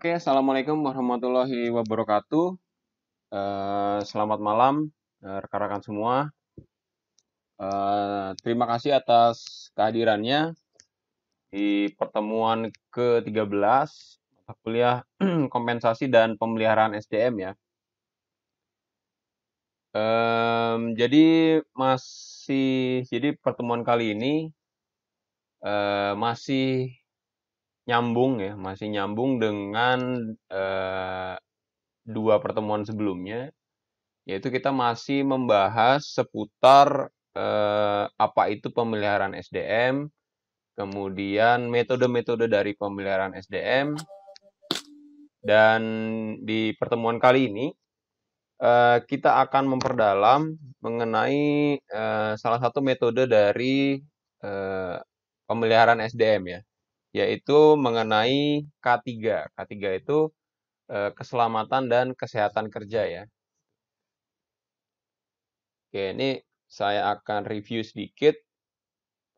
Oke, assalamualaikum warahmatullahi wabarakatuh. Eh, selamat malam eh, rekan-rekan semua. Eh, terima kasih atas kehadirannya di pertemuan ke-13 mata kuliah kompensasi dan pemeliharaan SDM ya. Um, jadi masih jadi pertemuan kali ini uh, masih nyambung ya, masih nyambung dengan eh, dua pertemuan sebelumnya, yaitu kita masih membahas seputar eh, apa itu pemeliharaan SDM, kemudian metode-metode dari pemeliharaan SDM, dan di pertemuan kali ini eh, kita akan memperdalam mengenai eh, salah satu metode dari eh, pemeliharaan SDM ya yaitu mengenai K3. K3 itu eh, keselamatan dan kesehatan kerja ya. Oke, ini saya akan review sedikit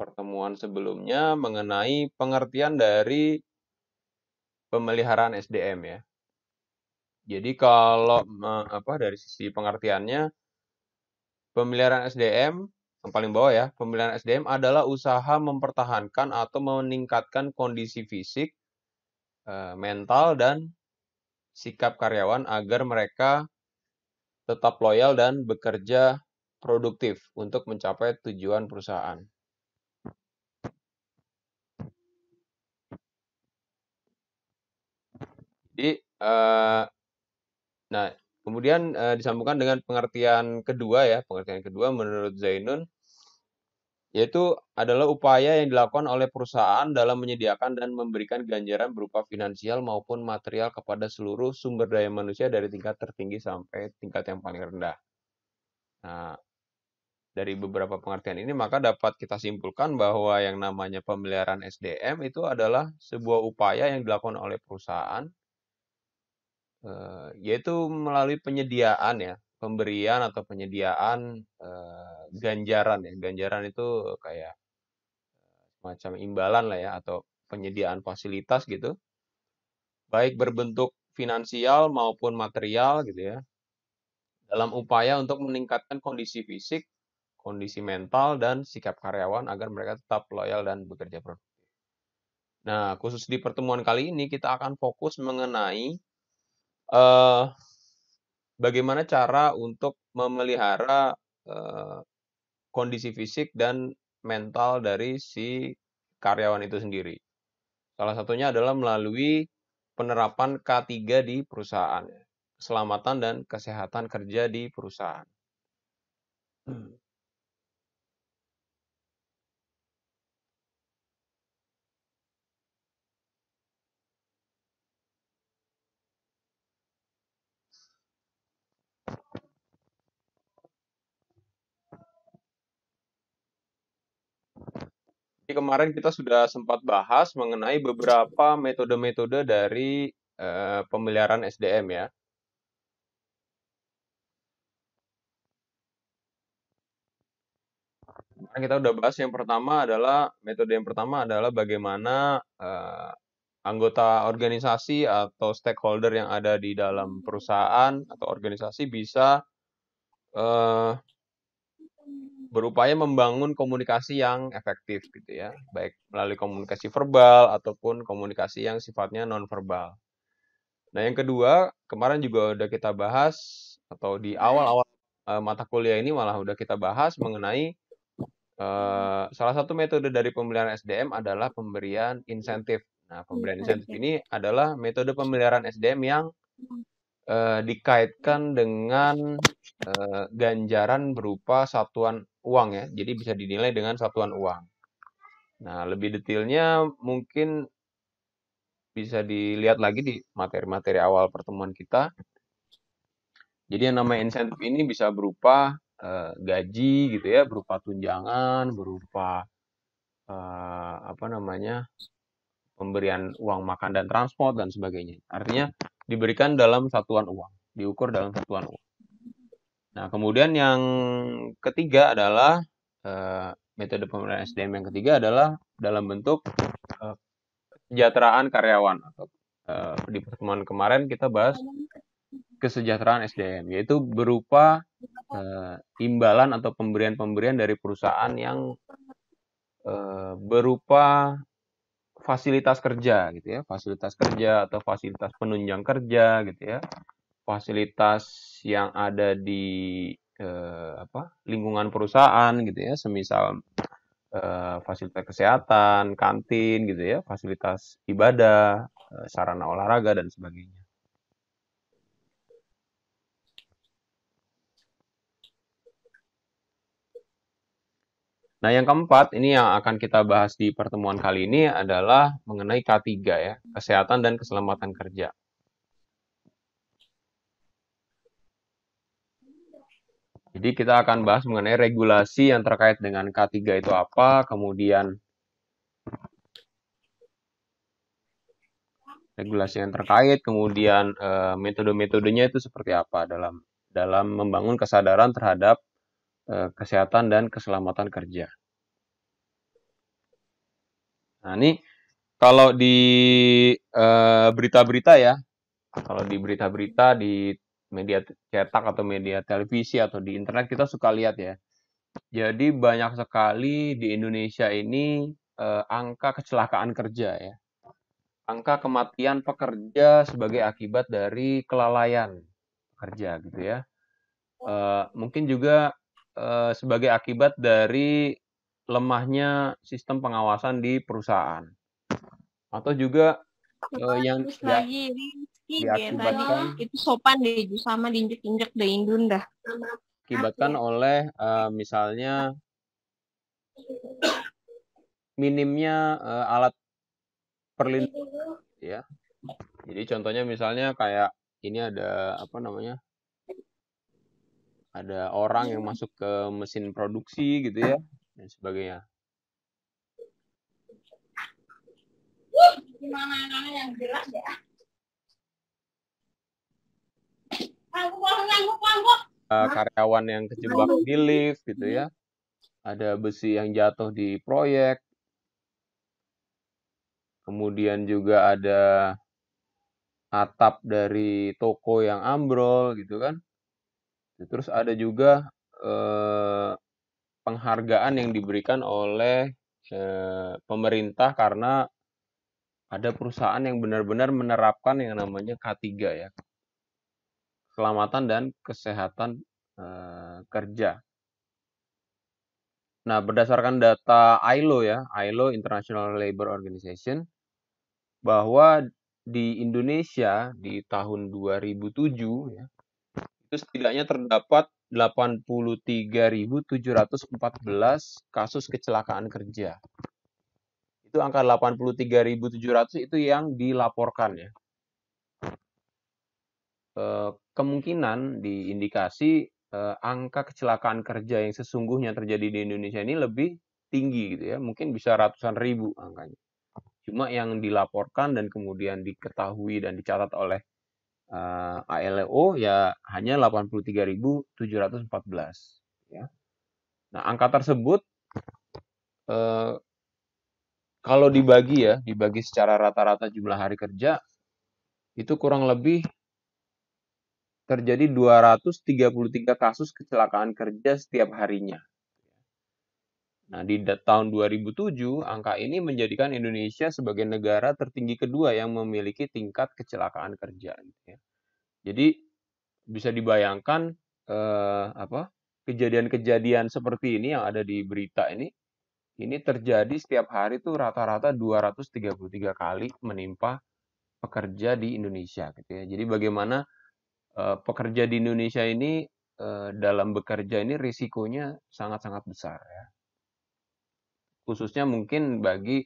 pertemuan sebelumnya mengenai pengertian dari pemeliharaan SDM ya. Jadi kalau apa dari sisi pengertiannya pemeliharaan SDM yang paling bawah ya, pembelian SDM adalah usaha mempertahankan atau meningkatkan kondisi fisik, eh, mental, dan sikap karyawan agar mereka tetap loyal dan bekerja produktif untuk mencapai tujuan perusahaan. Jadi, eh, nah Kemudian e, disambungkan dengan pengertian kedua ya, pengertian kedua menurut Zainun yaitu adalah upaya yang dilakukan oleh perusahaan dalam menyediakan dan memberikan ganjaran berupa finansial maupun material kepada seluruh sumber daya manusia dari tingkat tertinggi sampai tingkat yang paling rendah. Nah, dari beberapa pengertian ini maka dapat kita simpulkan bahwa yang namanya pemeliharaan SDM itu adalah sebuah upaya yang dilakukan oleh perusahaan Eh, yaitu melalui penyediaan ya pemberian atau penyediaan eh, ganjaran ya ganjaran itu kayak eh, macam imbalan lah ya atau penyediaan fasilitas gitu baik berbentuk finansial maupun material gitu ya dalam upaya untuk meningkatkan kondisi fisik kondisi mental dan sikap karyawan agar mereka tetap loyal dan bekerja produktif. Nah, khusus di pertemuan kali ini kita akan fokus mengenai uh, bagaimana cara untuk memelihara uh, kondisi fisik dan mental dari si karyawan itu sendiri. Salah satunya adalah melalui penerapan K3 di perusahaan, keselamatan dan kesehatan kerja di perusahaan. Hmm. kemarin kita sudah sempat bahas mengenai beberapa metode-metode dari uh, pemeliharaan SDM ya. Kemarin kita sudah bahas yang pertama adalah metode yang pertama adalah bagaimana uh, anggota organisasi atau stakeholder yang ada di dalam perusahaan atau organisasi bisa uh, berupaya membangun komunikasi yang efektif gitu ya, baik melalui komunikasi verbal ataupun komunikasi yang sifatnya non verbal. Nah, yang kedua, kemarin juga udah kita bahas atau di awal-awal uh, mata kuliah ini malah udah kita bahas mengenai uh, salah satu metode dari pemeliharaan SDM adalah pemberian insentif. Nah, pemberian hmm, insentif ini adalah metode pemeliharaan SDM yang uh, dikaitkan dengan uh, ganjaran berupa satuan uang ya, jadi bisa dinilai dengan satuan uang. Nah, lebih detailnya mungkin bisa dilihat lagi di materi-materi awal pertemuan kita. Jadi yang namanya insentif ini bisa berupa eh, gaji gitu ya, berupa tunjangan, berupa eh, apa namanya pemberian uang makan dan transport dan sebagainya. Artinya diberikan dalam satuan uang, diukur dalam satuan uang. Nah, kemudian yang ketiga adalah uh, metode pemberdayaan SDM yang ketiga adalah dalam bentuk kesejahteraan kesejahteraan karyawan atau uh, di pertemuan kemarin kita bahas kesejahteraan SDM yaitu berupa uh, imbalan atau pemberian-pemberian dari perusahaan yang uh, berupa fasilitas kerja gitu ya, fasilitas kerja atau fasilitas penunjang kerja gitu ya fasilitas yang ada di eh, apa lingkungan perusahaan gitu ya semisal eh, fasilitas kesehatan kantin gitu ya fasilitas ibadah eh, sarana olahraga dan sebagainya Nah, yang keempat ini yang akan kita bahas di pertemuan kali ini adalah mengenai K3 ya, kesehatan dan keselamatan kerja. Jadi kita akan bahas mengenai regulasi yang terkait dengan K3 itu apa, kemudian regulasi yang terkait, kemudian eh, metode-metodenya itu seperti apa dalam dalam membangun kesadaran terhadap eh, kesehatan dan keselamatan kerja. Nah, ini kalau di eh, berita-berita ya, kalau di berita-berita di media cetak atau media televisi atau di internet kita suka lihat ya. Jadi banyak sekali di Indonesia ini eh, angka kecelakaan kerja ya. Angka kematian pekerja sebagai akibat dari kelalaian kerja gitu ya. Eh, mungkin juga eh, sebagai akibat dari lemahnya sistem pengawasan di perusahaan atau juga uh, yang ya, Iya, diakibatkan itu sopan deh sama diinjek-injek deh indun dah Akibatkan oleh uh, misalnya minimnya uh, alat perlindungan ya jadi contohnya misalnya kayak ini ada apa namanya ada orang yang masuk ke mesin produksi gitu ya dan sebagainya gimana yang jelas ya karyawan yang kejebak di lift gitu ya ada besi yang jatuh di proyek kemudian juga ada atap dari toko yang ambrol gitu kan terus ada juga eh, penghargaan yang diberikan oleh eh, pemerintah karena ada perusahaan yang benar-benar menerapkan yang namanya K3 ya keselamatan dan kesehatan eh, kerja. Nah, berdasarkan data ILO ya, ILO International Labor Organization, bahwa di Indonesia di tahun 2007 ya, itu setidaknya terdapat 83.714 kasus kecelakaan kerja. Itu angka 83.700 itu yang dilaporkan ya. Eh, kemungkinan diindikasi eh, angka kecelakaan kerja yang sesungguhnya terjadi di Indonesia ini lebih tinggi gitu ya. Mungkin bisa ratusan ribu angkanya. Cuma yang dilaporkan dan kemudian diketahui dan dicatat oleh uh, eh, ALO ya hanya 83.714 ya. Nah, angka tersebut eh, kalau dibagi ya, dibagi secara rata-rata jumlah hari kerja itu kurang lebih terjadi 233 kasus kecelakaan kerja setiap harinya. Nah, di tahun 2007, angka ini menjadikan Indonesia sebagai negara tertinggi kedua yang memiliki tingkat kecelakaan kerja. Gitu ya. Jadi, bisa dibayangkan eh, apa kejadian-kejadian seperti ini yang ada di berita ini, ini terjadi setiap hari tuh rata-rata 233 kali menimpa pekerja di Indonesia gitu ya. Jadi bagaimana Eh, pekerja di Indonesia ini eh, dalam bekerja ini risikonya sangat-sangat besar ya. Khususnya mungkin bagi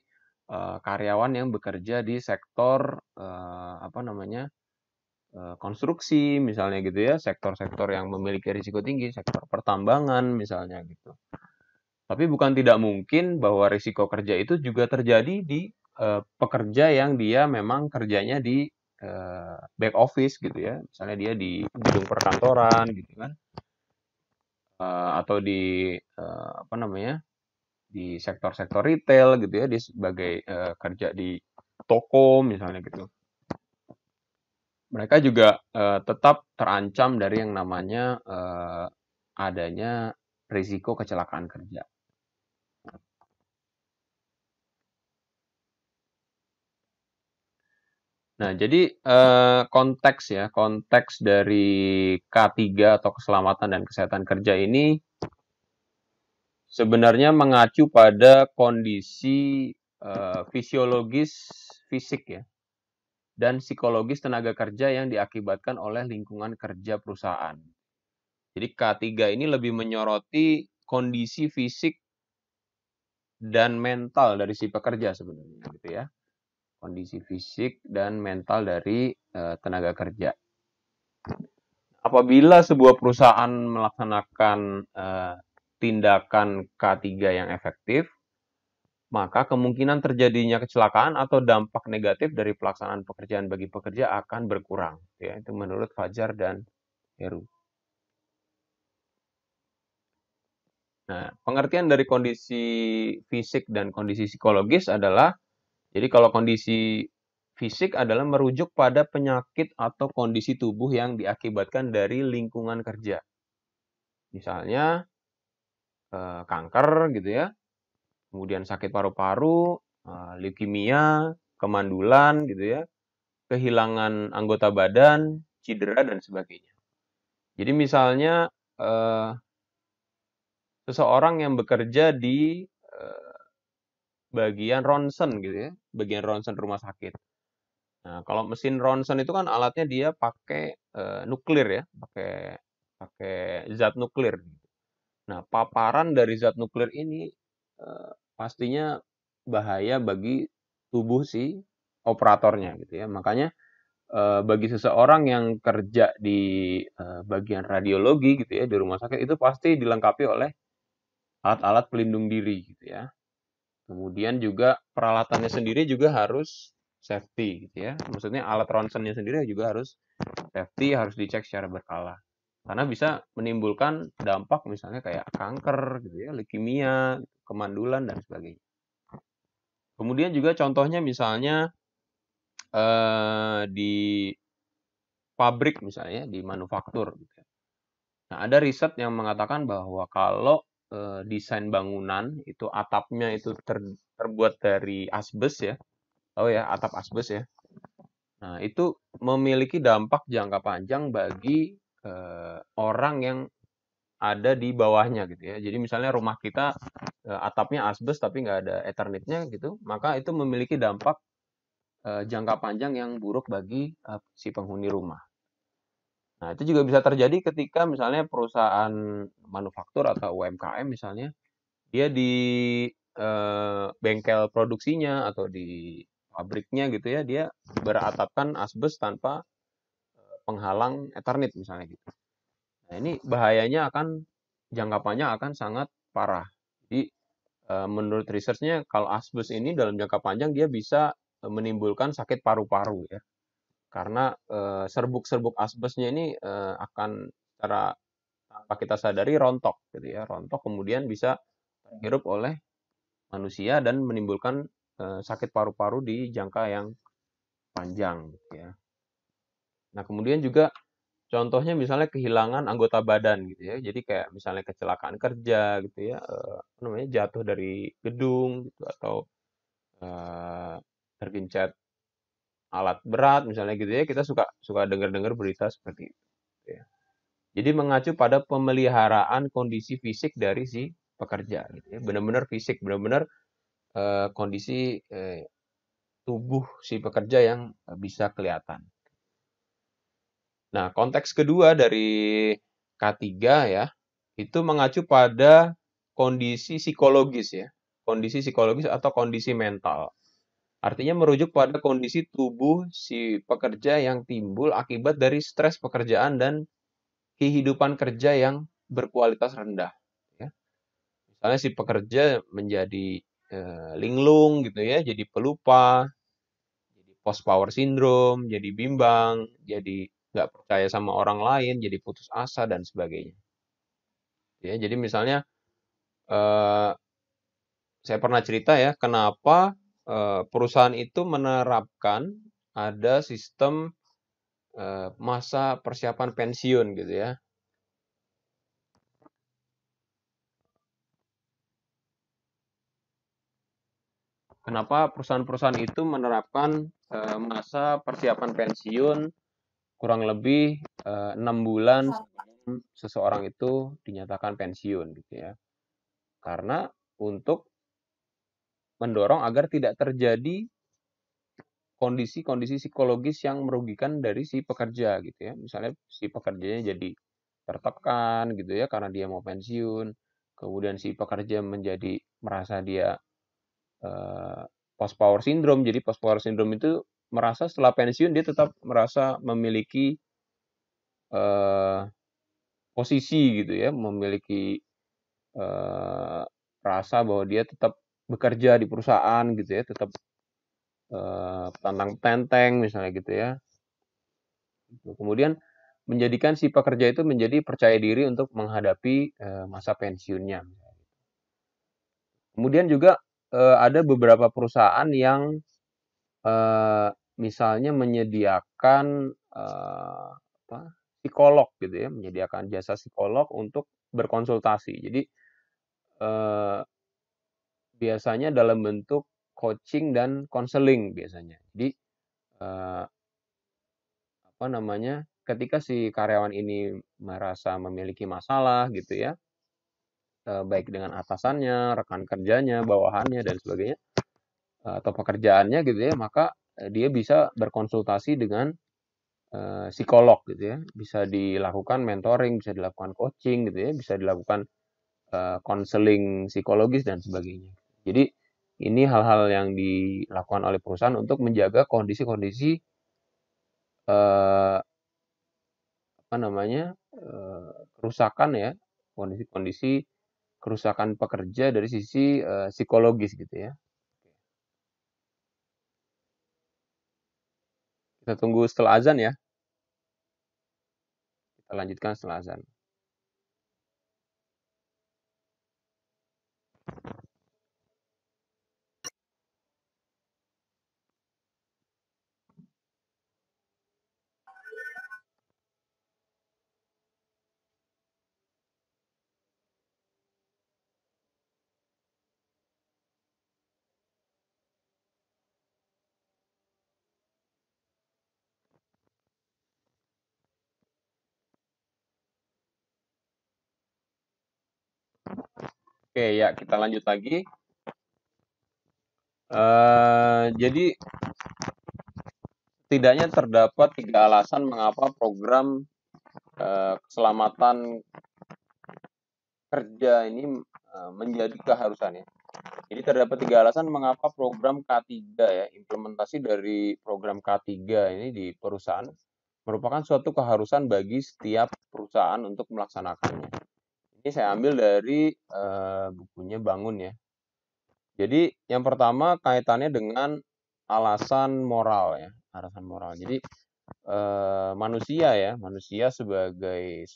eh, karyawan yang bekerja di sektor apa namanya? konstruksi misalnya gitu ya, sektor-sektor yang memiliki risiko tinggi, sektor pertambangan misalnya gitu. Tapi bukan tidak mungkin bahwa risiko kerja itu juga terjadi di pekerja yang dia memang kerjanya di uh, back office gitu ya misalnya dia di gedung perkantoran gitu kan uh, atau di uh, apa namanya di sektor-sektor retail gitu ya di sebagai uh, kerja di toko misalnya gitu mereka juga uh, tetap terancam dari yang namanya uh, adanya risiko kecelakaan kerja Nah, jadi eh, konteks ya, konteks dari K3 atau keselamatan dan kesehatan kerja ini sebenarnya mengacu pada kondisi eh, fisiologis fisik ya dan psikologis tenaga kerja yang diakibatkan oleh lingkungan kerja perusahaan. Jadi K3 ini lebih menyoroti kondisi fisik dan mental dari si pekerja sebenarnya gitu ya kondisi fisik dan mental dari uh, tenaga kerja. Apabila sebuah perusahaan melaksanakan uh, tindakan K3 yang efektif, maka kemungkinan terjadinya kecelakaan atau dampak negatif dari pelaksanaan pekerjaan bagi pekerja akan berkurang. Ya, itu menurut Fajar dan Heru. Nah, pengertian dari kondisi fisik dan kondisi psikologis adalah jadi kalau kondisi fisik adalah merujuk pada penyakit atau kondisi tubuh yang diakibatkan dari lingkungan kerja. Misalnya eh, kanker gitu ya, kemudian sakit paru-paru, eh, leukemia, kemandulan gitu ya, kehilangan anggota badan, cedera dan sebagainya. Jadi misalnya eh, seseorang yang bekerja di bagian ronsen gitu ya, bagian ronsen rumah sakit. Nah, kalau mesin ronsen itu kan alatnya dia pakai e, nuklir ya, pakai pakai zat nuklir. Nah, paparan dari zat nuklir ini e, pastinya bahaya bagi tubuh si operatornya gitu ya. Makanya e, bagi seseorang yang kerja di e, bagian radiologi gitu ya di rumah sakit itu pasti dilengkapi oleh alat-alat pelindung diri gitu ya. Kemudian juga peralatannya sendiri juga harus safety gitu ya. Maksudnya alat ronsennya sendiri juga harus safety, harus dicek secara berkala. Karena bisa menimbulkan dampak misalnya kayak kanker gitu ya, leukemia, kemandulan dan sebagainya. Kemudian juga contohnya misalnya eh, di pabrik misalnya di manufaktur gitu. Ya. Nah, ada riset yang mengatakan bahwa kalau uh, desain bangunan itu atapnya itu ter, terbuat dari asbes ya Oh ya atap asbes ya nah itu memiliki dampak jangka panjang bagi uh, orang yang ada di bawahnya gitu ya. Jadi misalnya rumah kita uh, atapnya asbes tapi nggak ada eternitnya gitu, maka itu memiliki dampak uh, jangka panjang yang buruk bagi uh, si penghuni rumah. Nah, itu juga bisa terjadi ketika misalnya perusahaan manufaktur atau UMKM misalnya dia di eh, bengkel produksinya atau di pabriknya gitu ya, dia beratapkan asbes tanpa eh, penghalang eternit misalnya gitu. Nah, ini bahayanya akan jangkapannya akan sangat parah. Jadi eh, menurut researchnya kalau asbes ini dalam jangka panjang dia bisa eh, menimbulkan sakit paru-paru ya karena eh, serbuk-serbuk asbesnya ini eh, akan secara tanpa kita sadari rontok gitu ya rontok kemudian bisa terhirup oleh manusia dan menimbulkan eh, sakit paru-paru di jangka yang panjang gitu ya. Nah, kemudian juga contohnya misalnya kehilangan anggota badan gitu ya. Jadi kayak misalnya kecelakaan kerja gitu ya, uh, namanya jatuh dari gedung gitu atau uh, tergencet alat berat misalnya gitu ya kita suka suka dengar-dengar berita seperti itu ya. jadi mengacu pada pemeliharaan kondisi fisik dari si pekerja gitu ya benar-benar fisik benar-benar eh, kondisi eh, tubuh si pekerja yang bisa kelihatan nah konteks kedua dari K3 ya itu mengacu pada kondisi psikologis ya kondisi psikologis atau kondisi mental Artinya merujuk pada kondisi tubuh si pekerja yang timbul akibat dari stres pekerjaan dan kehidupan kerja yang berkualitas rendah. Ya. Misalnya si pekerja menjadi e, linglung gitu ya, jadi pelupa, jadi post power syndrome, jadi bimbang, jadi nggak percaya sama orang lain, jadi putus asa dan sebagainya. Ya, jadi misalnya e, saya pernah cerita ya, kenapa Eh, perusahaan itu menerapkan ada sistem eh, masa persiapan pensiun gitu ya. Kenapa perusahaan-perusahaan itu menerapkan eh, masa persiapan pensiun kurang lebih enam bulan iya. seseorang itu dinyatakan pensiun gitu ya. Karena untuk mendorong agar tidak terjadi kondisi-kondisi psikologis yang merugikan dari si pekerja gitu ya. Misalnya si pekerjanya jadi tertekan gitu ya karena dia mau pensiun, kemudian si pekerja menjadi merasa dia uh, post power syndrome. Jadi post power syndrome itu merasa setelah pensiun dia tetap merasa memiliki uh, posisi gitu ya, memiliki uh, rasa bahwa dia tetap bekerja di perusahaan gitu ya tetap uh, tantang tenteng misalnya gitu ya gitu. kemudian menjadikan si pekerja itu menjadi percaya diri untuk menghadapi uh, masa pensiunnya kemudian juga uh, ada beberapa perusahaan yang uh, misalnya menyediakan uh, apa psikolog gitu ya menyediakan jasa psikolog untuk berkonsultasi jadi uh, biasanya dalam bentuk coaching dan counseling biasanya. Jadi eh, apa namanya? ketika si karyawan ini merasa memiliki masalah gitu ya. Eh, baik dengan atasannya, rekan kerjanya, bawahannya dan sebagainya eh, atau pekerjaannya gitu ya, maka eh, dia bisa berkonsultasi dengan eh, psikolog gitu ya bisa dilakukan mentoring bisa dilakukan coaching gitu ya bisa dilakukan konseling eh, uh, psikologis dan sebagainya jadi ini hal-hal yang dilakukan oleh perusahaan untuk menjaga kondisi-kondisi eh, apa namanya eh, kerusakan ya kondisi-kondisi kerusakan pekerja dari sisi eh, psikologis gitu ya. Kita tunggu setelah azan ya. Kita lanjutkan setelah azan. Oke ya kita lanjut lagi. Uh, jadi setidaknya terdapat tiga alasan mengapa program uh, keselamatan kerja ini uh, menjadi keharusan ya. Jadi terdapat tiga alasan mengapa program K3 ya implementasi dari program K3 ini di perusahaan merupakan suatu keharusan bagi setiap perusahaan untuk melaksanakannya. Ini saya ambil dari uh, bukunya Bangun ya. Jadi yang pertama kaitannya dengan alasan moral ya, alasan moral. Jadi uh, manusia ya, manusia sebagai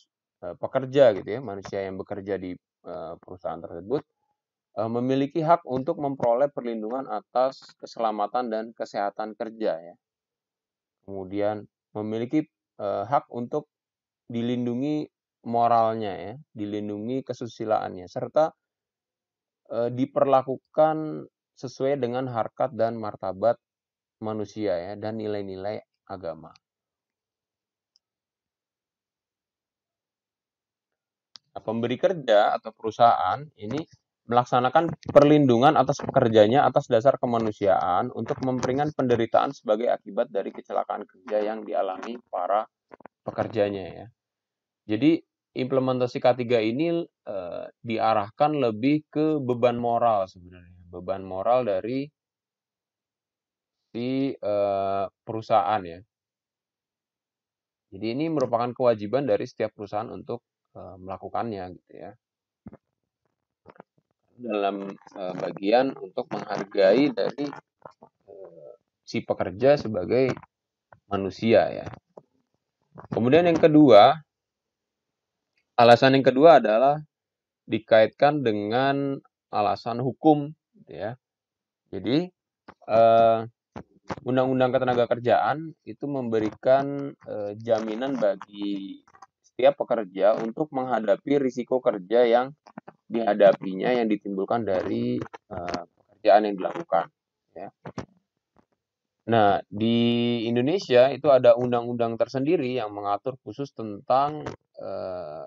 uh, pekerja gitu ya, manusia yang bekerja di uh, perusahaan tersebut memiliki hak untuk memperoleh perlindungan atas keselamatan dan kesehatan kerja ya. Kemudian memiliki e, hak untuk dilindungi moralnya ya, dilindungi kesusilaannya serta e, diperlakukan sesuai dengan harkat dan martabat manusia ya dan nilai-nilai agama. Nah, pemberi kerja atau perusahaan ini melaksanakan perlindungan atas pekerjanya atas dasar kemanusiaan untuk memperingan penderitaan sebagai akibat dari kecelakaan kerja yang dialami para pekerjanya ya. Jadi implementasi K3 ini uh, diarahkan lebih ke beban moral sebenarnya, beban moral dari si uh, perusahaan ya. Jadi ini merupakan kewajiban dari setiap perusahaan untuk uh, melakukannya gitu ya. Dalam uh, bagian untuk menghargai dari uh, si pekerja sebagai manusia ya. Kemudian yang kedua, Alasan yang kedua adalah dikaitkan dengan alasan hukum, gitu ya. Jadi undang eh, Undang-Undang kerjaan itu memberikan uh, jaminan bagi setiap pekerja untuk menghadapi risiko kerja yang dihadapinya yang ditimbulkan dari uh, pekerjaan yang dilakukan. Ya. Nah, di Indonesia itu ada undang-undang tersendiri yang mengatur khusus tentang uh,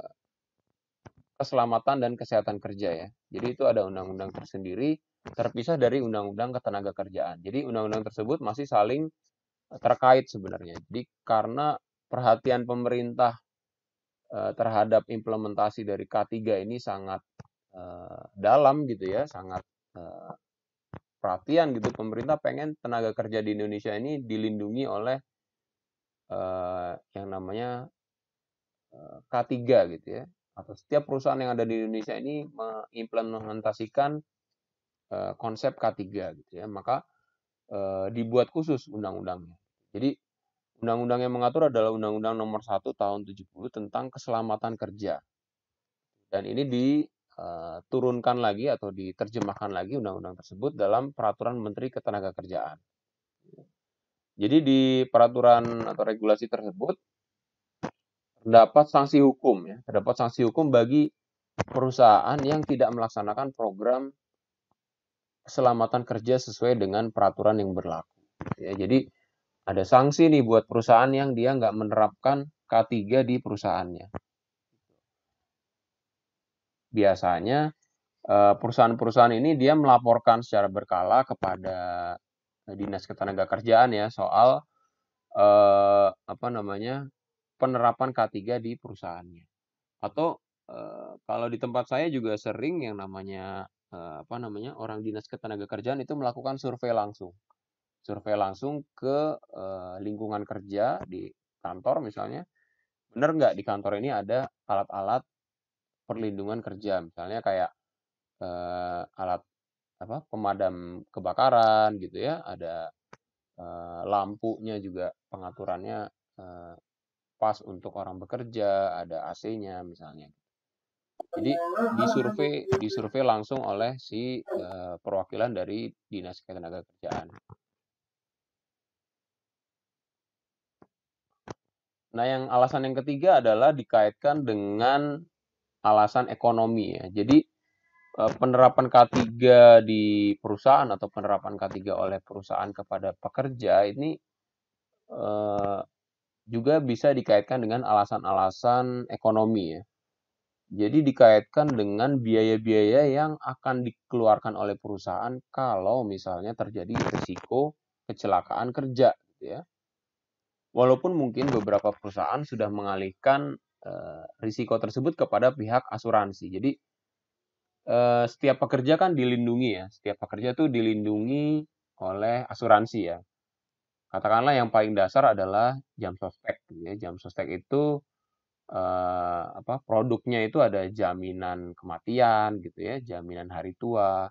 keselamatan dan kesehatan kerja ya. Jadi itu ada undang-undang tersendiri terpisah dari undang-undang ketenaga kerjaan. Jadi undang-undang tersebut masih saling eh, terkait sebenarnya. Jadi karena perhatian pemerintah eh, terhadap implementasi dari K3 ini sangat eh, dalam gitu ya, sangat perhatian gitu pemerintah pengen tenaga kerja di Indonesia ini dilindungi oleh yang namanya K3 gitu ya atau setiap perusahaan yang ada di Indonesia ini mengimplementasikan uh, konsep K3 gitu ya. Maka eh, dibuat khusus undang-undangnya. Jadi undang-undang yang mengatur adalah Undang-Undang Nomor 1 Tahun 70 tentang keselamatan kerja. Dan ini diturunkan eh, lagi atau diterjemahkan lagi undang-undang tersebut dalam peraturan Menteri Ketenagakerjaan. Jadi di peraturan atau regulasi tersebut terdapat sanksi hukum ya, terdapat sanksi hukum bagi perusahaan yang tidak melaksanakan program keselamatan kerja sesuai dengan peraturan yang berlaku. Ya, jadi ada sanksi nih buat perusahaan yang dia nggak menerapkan K3 di perusahaannya. Biasanya eh, perusahaan-perusahaan ini dia melaporkan secara berkala kepada eh, dinas ketenaga kerjaan ya soal eh, apa namanya penerapan K3 di perusahaannya. Atau e, kalau di tempat saya juga sering yang namanya e, apa namanya orang dinas ketenaga kerjaan itu melakukan survei langsung. Survei langsung ke e, lingkungan kerja di kantor misalnya. Benar nggak di kantor ini ada alat-alat perlindungan kerja misalnya kayak e, alat apa pemadam kebakaran gitu ya ada e, lampunya juga pengaturannya e, pas untuk orang bekerja, ada AC-nya misalnya. Jadi di survei di survei langsung oleh si uh, perwakilan dari Dinas Ketenagakerjaan. Nah, yang alasan yang ketiga adalah dikaitkan dengan alasan ekonomi ya. Jadi eh, penerapan K3 di perusahaan atau penerapan K3 oleh perusahaan kepada pekerja ini eh, juga bisa dikaitkan dengan alasan-alasan ekonomi ya. Jadi dikaitkan dengan biaya-biaya yang akan dikeluarkan oleh perusahaan kalau misalnya terjadi risiko kecelakaan kerja gitu ya. Walaupun mungkin beberapa perusahaan sudah mengalihkan eh, risiko tersebut kepada pihak asuransi. Jadi eh, setiap pekerja kan dilindungi ya, setiap pekerja tuh dilindungi oleh asuransi ya katakanlah yang paling dasar adalah jam sostek gitu ya jam sostek itu eh, apa produknya itu ada jaminan kematian gitu ya jaminan hari tua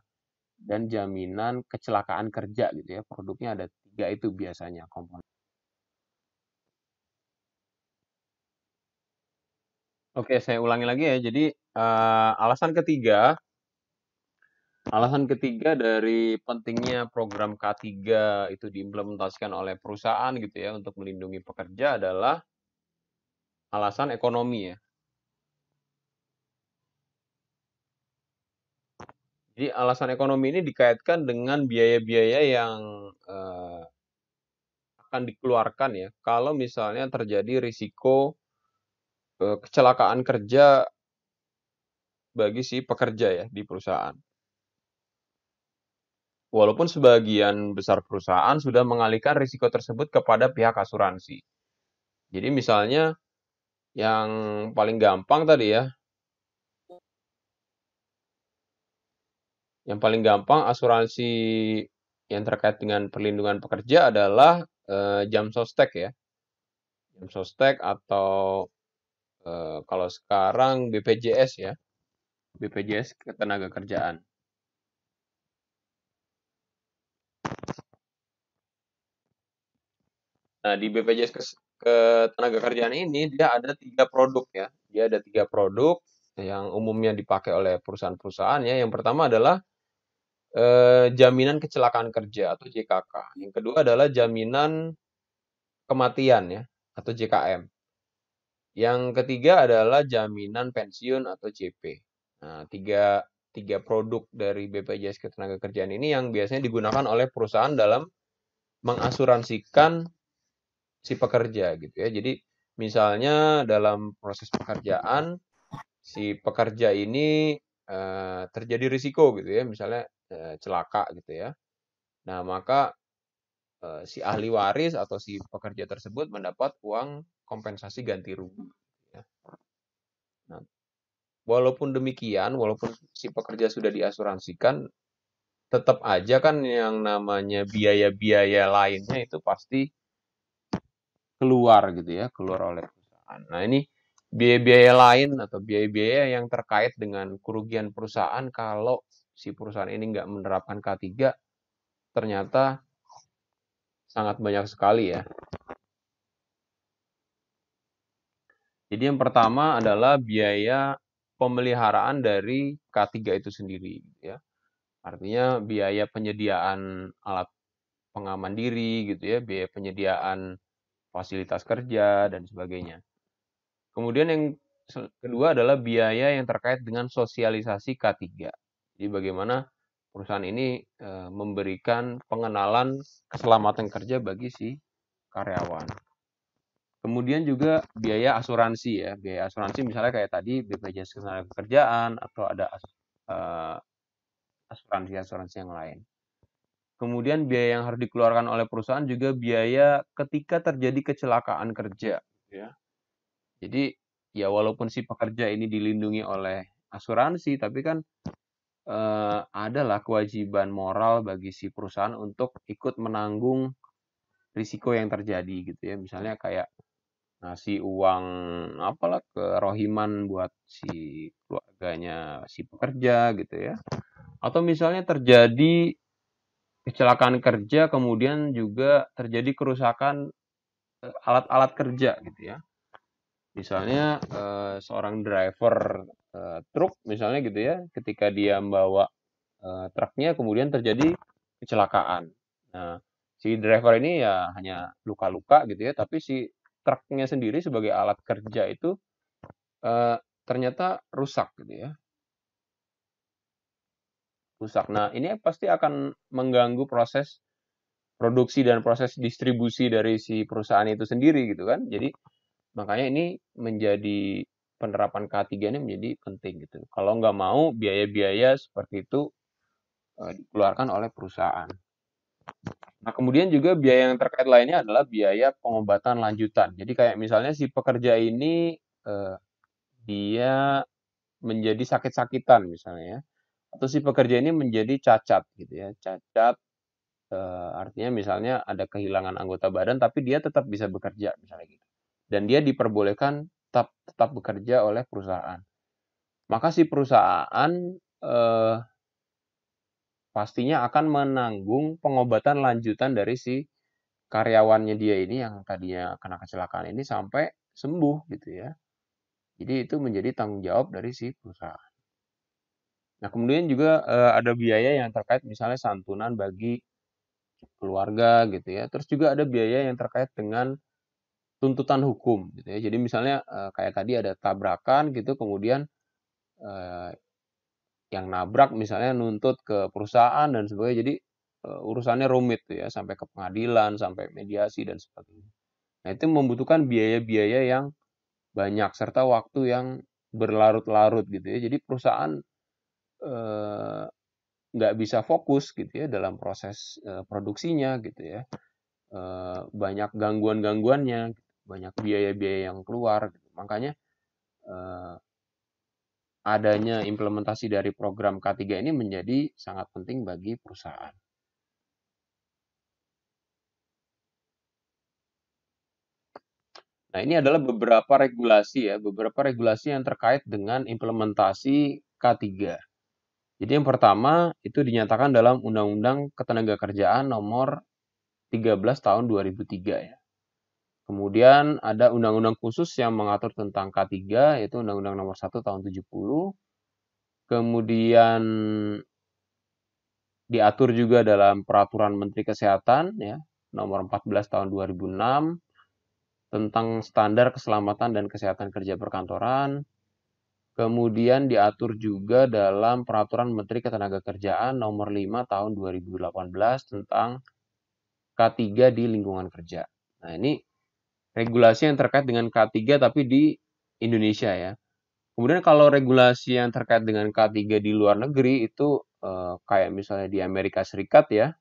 dan jaminan kecelakaan kerja gitu ya produknya ada tiga itu biasanya komponen Oke, saya ulangi lagi ya. Jadi, uh, alasan ketiga Alasan ketiga dari pentingnya program K3 itu diimplementasikan oleh perusahaan gitu ya untuk melindungi pekerja adalah alasan ekonomi ya. Jadi alasan ekonomi ini dikaitkan dengan biaya-biaya yang eh, akan dikeluarkan ya kalau misalnya terjadi risiko eh, kecelakaan kerja bagi si pekerja ya di perusahaan walaupun sebagian besar perusahaan sudah mengalihkan risiko tersebut kepada pihak asuransi. Jadi misalnya yang paling gampang tadi ya, yang paling gampang asuransi yang terkait dengan perlindungan pekerja adalah eh, jam sostek ya. Jam sostek atau eh, kalau sekarang BPJS ya. BPJS ketenaga kerjaan. Nah, di BPJS Ketenaga Kerjaan ini dia ada tiga produk ya. Dia ada tiga produk yang umumnya dipakai oleh perusahaan-perusahaan ya. Yang pertama adalah eh, jaminan kecelakaan kerja atau JKK. Yang kedua adalah jaminan kematian ya atau JKM. Yang ketiga adalah jaminan pensiun atau JP. Nah, tiga tiga produk dari BPJS Ketenagakerjaan ini yang biasanya digunakan oleh perusahaan dalam mengasuransikan si pekerja gitu ya. Jadi misalnya dalam proses pekerjaan si pekerja ini eh, terjadi risiko gitu ya, misalnya eh, celaka gitu ya. Nah, maka eh, si ahli waris atau si pekerja tersebut mendapat uang kompensasi ganti rugi. Gitu ya. Nah, walaupun demikian, walaupun si pekerja sudah diasuransikan, tetap aja kan yang namanya biaya-biaya lainnya itu pasti keluar gitu ya, keluar oleh perusahaan. Nah, ini biaya-biaya lain atau biaya-biaya yang terkait dengan kerugian perusahaan kalau si perusahaan ini nggak menerapkan K3 ternyata sangat banyak sekali ya. Jadi yang pertama adalah biaya pemeliharaan dari K3 itu sendiri gitu ya. Artinya biaya penyediaan alat pengaman diri gitu ya, biaya penyediaan fasilitas kerja, dan sebagainya. Kemudian yang kedua adalah biaya yang terkait dengan sosialisasi K3. Jadi bagaimana perusahaan ini eh, memberikan pengenalan keselamatan kerja bagi si karyawan. Kemudian juga biaya asuransi ya, biaya asuransi misalnya kayak tadi BPJS kerjaan atau ada eh, asuransi-asuransi yang lain. Kemudian biaya yang harus dikeluarkan oleh perusahaan juga biaya ketika terjadi kecelakaan kerja. Ya. Jadi ya walaupun si pekerja ini dilindungi oleh asuransi, tapi kan eh, adalah kewajiban moral bagi si perusahaan untuk ikut menanggung risiko yang terjadi gitu ya. Misalnya kayak ngasih uang apalah ke rohiman buat si keluarganya si pekerja gitu ya atau misalnya terjadi kecelakaan kerja kemudian juga terjadi kerusakan eh, alat-alat kerja gitu ya misalnya eh, seorang driver eh, truk misalnya gitu ya ketika dia membawa truknya kemudian terjadi kecelakaan nah si driver ini ya hanya luka-luka gitu ya tapi si truknya sendiri sebagai alat kerja itu ternyata rusak gitu ya rusak. Nah, ini pasti akan mengganggu proses produksi dan proses distribusi dari si perusahaan itu sendiri gitu kan. Jadi makanya ini menjadi penerapan K3 ini menjadi penting gitu. Kalau nggak mau biaya-biaya seperti itu eh, dikeluarkan oleh perusahaan. Nah, kemudian juga biaya yang terkait lainnya adalah biaya pengobatan lanjutan. Jadi kayak misalnya si pekerja ini eh, dia menjadi sakit-sakitan misalnya ya atau si pekerja ini menjadi cacat gitu ya cacat e, artinya misalnya ada kehilangan anggota badan tapi dia tetap bisa bekerja misalnya gitu dan dia diperbolehkan tetap tetap bekerja oleh perusahaan maka si perusahaan e, pastinya akan menanggung pengobatan lanjutan dari si karyawannya dia ini yang tadinya kena kecelakaan ini sampai sembuh gitu ya jadi itu menjadi tanggung jawab dari si perusahaan Nah, kemudian juga uh, ada biaya yang terkait misalnya santunan bagi keluarga gitu ya. Terus juga ada biaya yang terkait dengan tuntutan hukum gitu ya. Jadi misalnya uh, kayak tadi ada tabrakan gitu kemudian uh, yang nabrak misalnya nuntut ke perusahaan dan sebagainya. Jadi uh, urusannya rumit tuh ya sampai ke pengadilan, sampai mediasi dan sebagainya. Nah, itu membutuhkan biaya-biaya yang banyak serta waktu yang berlarut-larut gitu ya. Jadi perusahaan Eh, nggak bisa fokus gitu ya dalam proses eh, produksinya gitu ya eh, banyak gangguan-gangguannya banyak biaya-biaya yang keluar gitu. makanya adanya implementasi dari program K3 ini menjadi sangat penting bagi perusahaan. Nah, ini adalah beberapa regulasi ya, beberapa regulasi yang terkait dengan implementasi K3. Jadi yang pertama itu dinyatakan dalam Undang-Undang Ketenaga Kerjaan nomor 13 tahun 2003 ya. Kemudian ada undang-undang khusus yang mengatur tentang K3 yaitu Undang-Undang Nomor 1 tahun 70. Kemudian diatur juga dalam peraturan Menteri Kesehatan ya nomor 14 tahun 2006 tentang standar keselamatan dan kesehatan kerja perkantoran Kemudian diatur juga dalam Peraturan Menteri Ketenagakerjaan Nomor 5 Tahun 2018 tentang K3 di lingkungan kerja. Nah, ini regulasi yang terkait dengan K3 tapi di Indonesia ya. Kemudian kalau regulasi yang terkait dengan K3 di luar negeri itu eh, kayak misalnya di Amerika Serikat ya.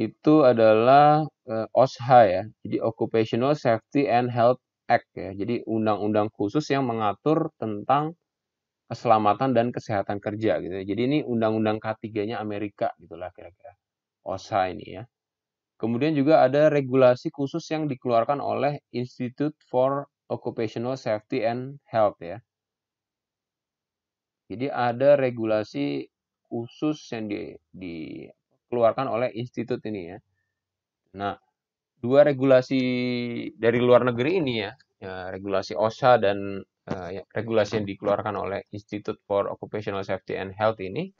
Itu adalah eh, OSHA ya. Jadi Occupational Safety and Health Act ya. Jadi undang-undang khusus yang mengatur tentang keselamatan dan kesehatan kerja gitu. Ya. Jadi ini undang-undang K3-nya Amerika gitulah kira-kira. OSHA ini ya. Kemudian juga ada regulasi khusus yang dikeluarkan oleh Institute for Occupational Safety and Health ya. Jadi ada regulasi khusus yang di, dikeluarkan oleh institut ini ya. Nah, dua regulasi dari luar negeri ini ya, ya regulasi OSHA dan uh, ya, regulasi yang dikeluarkan oleh Institute for Occupational Safety and Health ini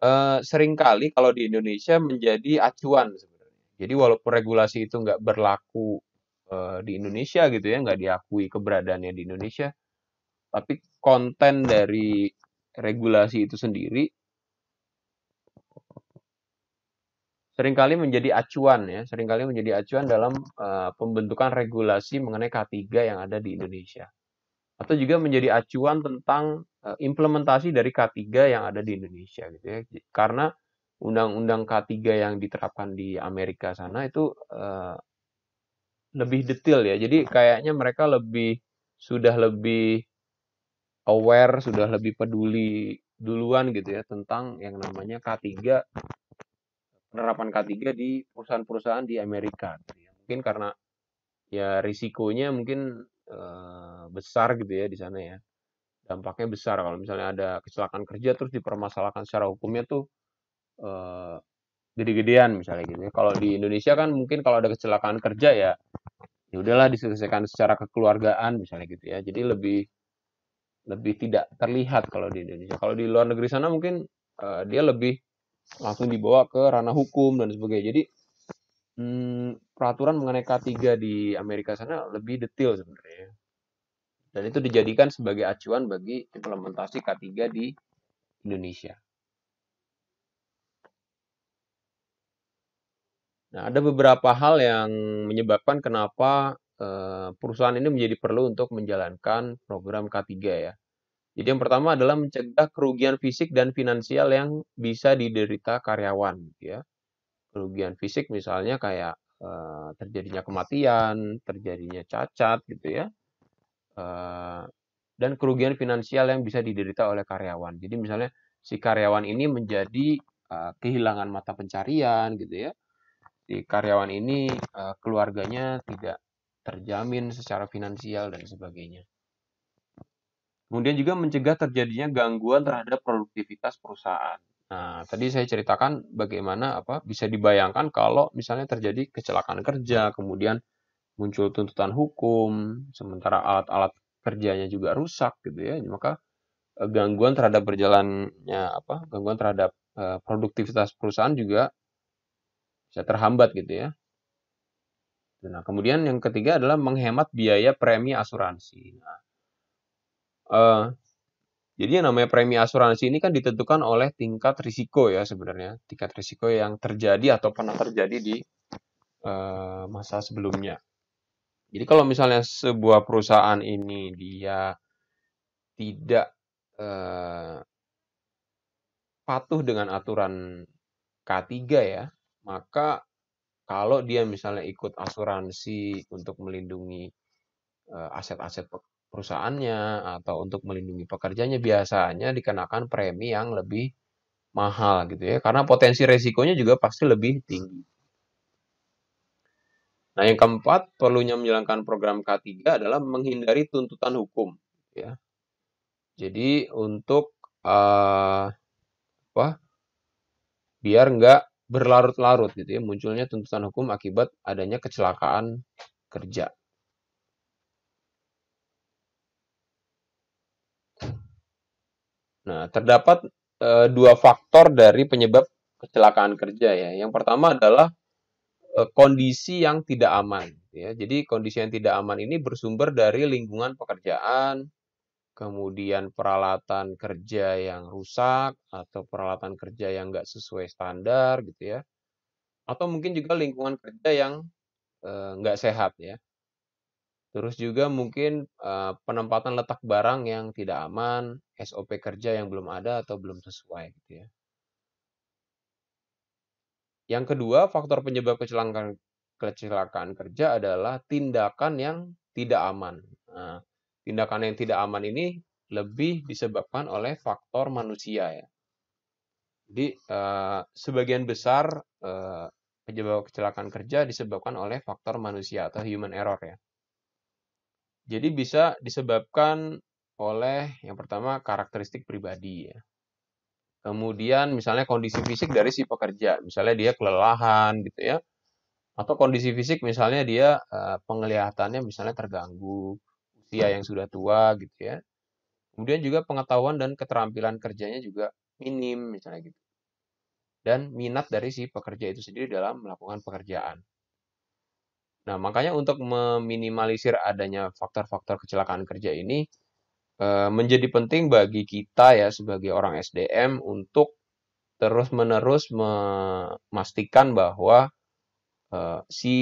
uh, seringkali kalau di Indonesia menjadi acuan sebenarnya. Jadi walaupun regulasi itu nggak berlaku uh, di Indonesia gitu ya, nggak diakui keberadaannya di Indonesia, tapi konten dari regulasi itu sendiri seringkali menjadi acuan ya, seringkali menjadi acuan dalam uh, pembentukan regulasi mengenai K3 yang ada di Indonesia. Atau juga menjadi acuan tentang uh, implementasi dari K3 yang ada di Indonesia gitu ya. Karena undang-undang K3 yang diterapkan di Amerika sana itu uh, lebih detail ya. Jadi kayaknya mereka lebih sudah lebih aware, sudah lebih peduli duluan gitu ya tentang yang namanya K3 penerapan K3 di perusahaan-perusahaan di Amerika. Gitu ya. Mungkin karena ya risikonya mungkin eh, besar gitu ya di sana ya. Dampaknya besar kalau misalnya ada kecelakaan kerja terus dipermasalahkan secara hukumnya tuh eh, gede-gedean misalnya gitu ya. Kalau di Indonesia kan mungkin kalau ada kecelakaan kerja ya ya udahlah diselesaikan secara kekeluargaan misalnya gitu ya. Jadi lebih lebih tidak terlihat kalau di Indonesia. Kalau di luar negeri sana mungkin uh, dia lebih langsung dibawa ke ranah hukum dan sebagainya. Jadi hmm, peraturan mengenai K3 di Amerika sana lebih detail sebenarnya. Dan itu dijadikan sebagai acuan bagi implementasi K3 di Indonesia. Nah, ada beberapa hal yang menyebabkan kenapa eh, perusahaan ini menjadi perlu untuk menjalankan program K3 ya. Jadi yang pertama adalah mencegah kerugian fisik dan finansial yang bisa diderita karyawan, ya. Kerugian fisik misalnya kayak uh, terjadinya kematian, terjadinya cacat, gitu ya. Uh, dan kerugian finansial yang bisa diderita oleh karyawan. Jadi misalnya si karyawan ini menjadi uh, kehilangan mata pencarian, gitu ya. Si karyawan ini keluarganya tidak terjamin secara finansial dan sebagainya. Kemudian juga mencegah terjadinya gangguan terhadap produktivitas perusahaan. Nah, tadi saya ceritakan bagaimana apa bisa dibayangkan kalau misalnya terjadi kecelakaan kerja, kemudian muncul tuntutan hukum, sementara alat-alat kerjanya juga rusak gitu ya. Maka eh, gangguan terhadap berjalannya apa? gangguan terhadap eh, produktivitas perusahaan juga bisa terhambat gitu ya. Nah, kemudian yang ketiga adalah menghemat biaya premi asuransi. Nah, Uh, jadi yang namanya premi asuransi ini kan ditentukan oleh tingkat risiko ya sebenarnya, tingkat risiko yang terjadi atau pernah terjadi di uh, masa sebelumnya. Jadi kalau misalnya sebuah perusahaan ini dia tidak uh, patuh dengan aturan K3 ya, maka kalau dia misalnya ikut asuransi untuk melindungi aset-aset perusahaannya atau untuk melindungi pekerjanya biasanya dikenakan premi yang lebih mahal gitu ya karena potensi resikonya juga pasti lebih tinggi. Nah, yang keempat, perlunya menjalankan program K3 adalah menghindari tuntutan hukum ya. Jadi untuk uh, biar nggak berlarut-larut gitu ya munculnya tuntutan hukum akibat adanya kecelakaan kerja Nah, terdapat e, dua faktor dari penyebab kecelakaan kerja ya. Yang pertama adalah e, kondisi yang tidak aman ya. Jadi kondisi yang tidak aman ini bersumber dari lingkungan pekerjaan, kemudian peralatan kerja yang rusak atau peralatan kerja yang nggak sesuai standar gitu ya. Atau mungkin juga lingkungan kerja yang enggak eh, sehat ya. Terus juga mungkin penempatan letak barang yang tidak aman, SOP kerja yang belum ada atau belum sesuai gitu ya. Yang kedua, faktor penyebab kecelakaan kecelakaan kerja adalah tindakan yang tidak aman. Nah, tindakan yang tidak aman ini lebih disebabkan oleh faktor manusia ya. Jadi eh, sebagian besar eh, penyebab kecelakaan kerja disebabkan oleh faktor manusia atau human error ya. Jadi bisa disebabkan oleh yang pertama karakteristik pribadi ya. Kemudian misalnya kondisi fisik dari si pekerja, misalnya dia kelelahan gitu ya. Atau kondisi fisik misalnya dia eh, penglihatannya misalnya terganggu, usia yang sudah tua gitu ya. Kemudian juga pengetahuan dan keterampilan kerjanya juga minim misalnya gitu. Dan minat dari si pekerja itu sendiri dalam melakukan pekerjaan. Nah, makanya untuk meminimalisir adanya faktor-faktor kecelakaan kerja ini eh, menjadi penting bagi kita ya sebagai orang SDM untuk terus-menerus memastikan bahwa eh, si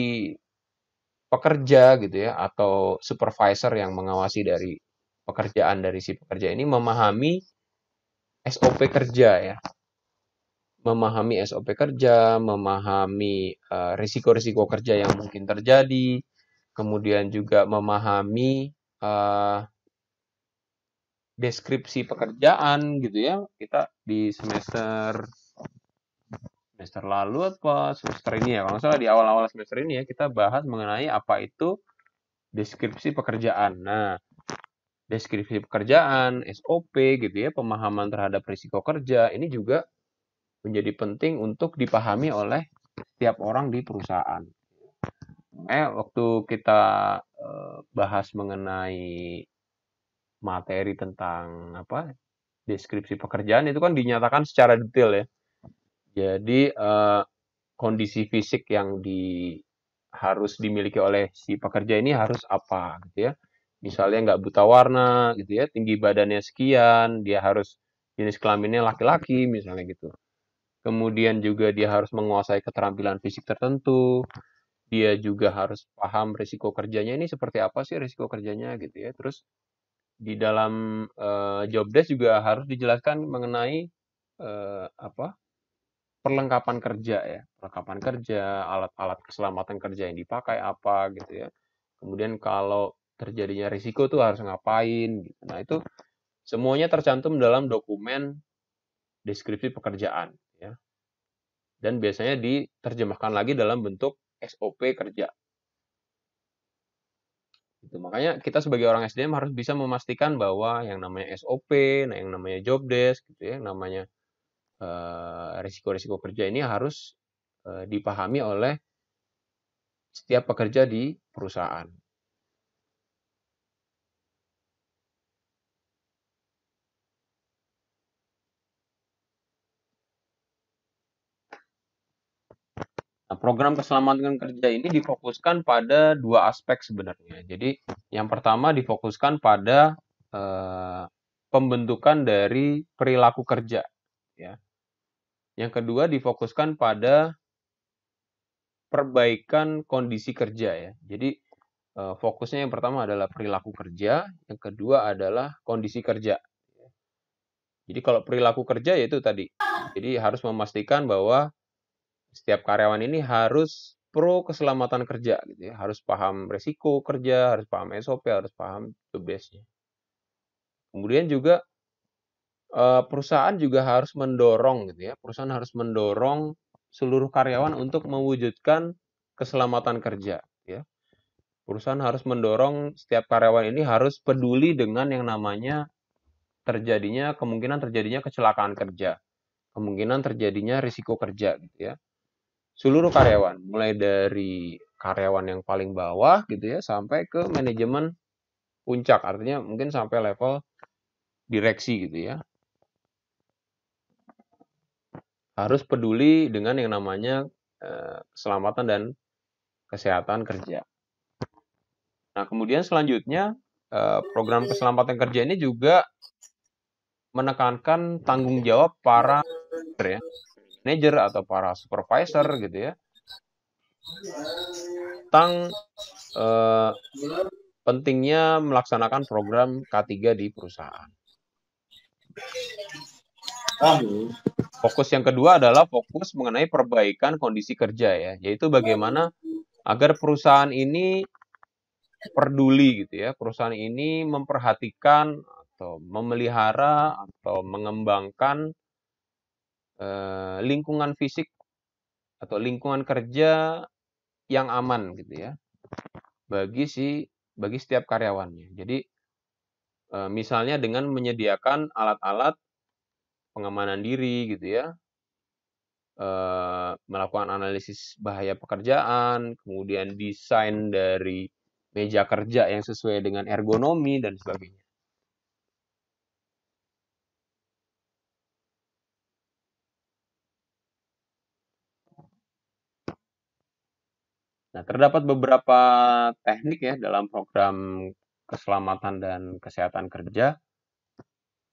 pekerja gitu ya atau supervisor yang mengawasi dari pekerjaan dari si pekerja ini memahami SOP kerja ya memahami SOP kerja, memahami eh, risiko-risiko uh, kerja yang mungkin terjadi, kemudian juga memahami uh, deskripsi pekerjaan gitu ya. Kita di semester semester lalu apa semester ini ya, kalau salah di awal-awal semester ini ya kita bahas mengenai apa itu deskripsi pekerjaan. Nah, deskripsi pekerjaan, SOP gitu ya, pemahaman terhadap risiko kerja ini juga menjadi penting untuk dipahami oleh setiap orang di perusahaan. Eh, waktu kita eh, bahas mengenai materi tentang apa deskripsi pekerjaan itu kan dinyatakan secara detail ya. Jadi eh, kondisi fisik yang di harus dimiliki oleh si pekerja ini harus apa gitu ya. Misalnya nggak buta warna gitu ya, tinggi badannya sekian, dia harus jenis kelaminnya laki-laki misalnya gitu kemudian juga dia harus menguasai keterampilan fisik tertentu, dia juga harus paham risiko kerjanya ini seperti apa sih risiko kerjanya gitu ya. Terus di dalam uh, job desk juga harus dijelaskan mengenai uh, apa perlengkapan kerja ya, perlengkapan kerja, alat-alat keselamatan kerja yang dipakai apa gitu ya. Kemudian kalau terjadinya risiko tuh harus ngapain gitu. Nah, itu semuanya tercantum dalam dokumen deskripsi pekerjaan dan biasanya diterjemahkan lagi dalam bentuk SOP kerja. Itu makanya kita sebagai orang SDM harus bisa memastikan bahwa yang namanya SOP, nah yang namanya job desk, gitu ya, yang namanya eh, risiko-risiko uh, kerja ini harus uh, dipahami oleh setiap pekerja di perusahaan. Nah, program keselamatan kerja ini difokuskan pada dua aspek sebenarnya. Jadi, yang pertama difokuskan pada eh, pembentukan dari perilaku kerja, ya. Yang kedua difokuskan pada perbaikan kondisi kerja ya. Jadi eh, fokusnya yang pertama adalah perilaku kerja, yang kedua adalah kondisi kerja. Ya. Jadi kalau perilaku kerja yaitu tadi. Jadi harus memastikan bahwa setiap karyawan ini harus pro keselamatan kerja gitu ya. Harus paham resiko kerja, harus paham SOP, harus paham the Kemudian juga eh, perusahaan juga harus mendorong gitu ya. Perusahaan harus mendorong seluruh karyawan untuk mewujudkan keselamatan kerja gitu ya. Perusahaan harus mendorong setiap karyawan ini harus peduli dengan yang namanya terjadinya kemungkinan terjadinya kecelakaan kerja, kemungkinan terjadinya risiko kerja gitu ya seluruh karyawan, mulai dari karyawan yang paling bawah gitu ya sampai ke manajemen puncak, artinya mungkin sampai level direksi gitu ya. Harus peduli dengan yang namanya eh, keselamatan dan kesehatan kerja. Nah, kemudian selanjutnya eh, program keselamatan kerja ini juga menekankan tanggung jawab para ya manajer atau para supervisor gitu ya tentang eh, pentingnya melaksanakan program K3 di perusahaan. Fokus yang kedua adalah fokus mengenai perbaikan kondisi kerja ya, yaitu bagaimana agar perusahaan ini peduli gitu ya, perusahaan ini memperhatikan atau memelihara atau mengembangkan eh, lingkungan fisik atau lingkungan kerja yang aman gitu ya bagi si bagi setiap karyawannya. Jadi eh, misalnya dengan menyediakan alat-alat pengamanan diri gitu ya eh, melakukan analisis bahaya pekerjaan, kemudian desain dari meja kerja yang sesuai dengan ergonomi dan sebagainya. Nah, terdapat beberapa teknik ya dalam program keselamatan dan kesehatan kerja.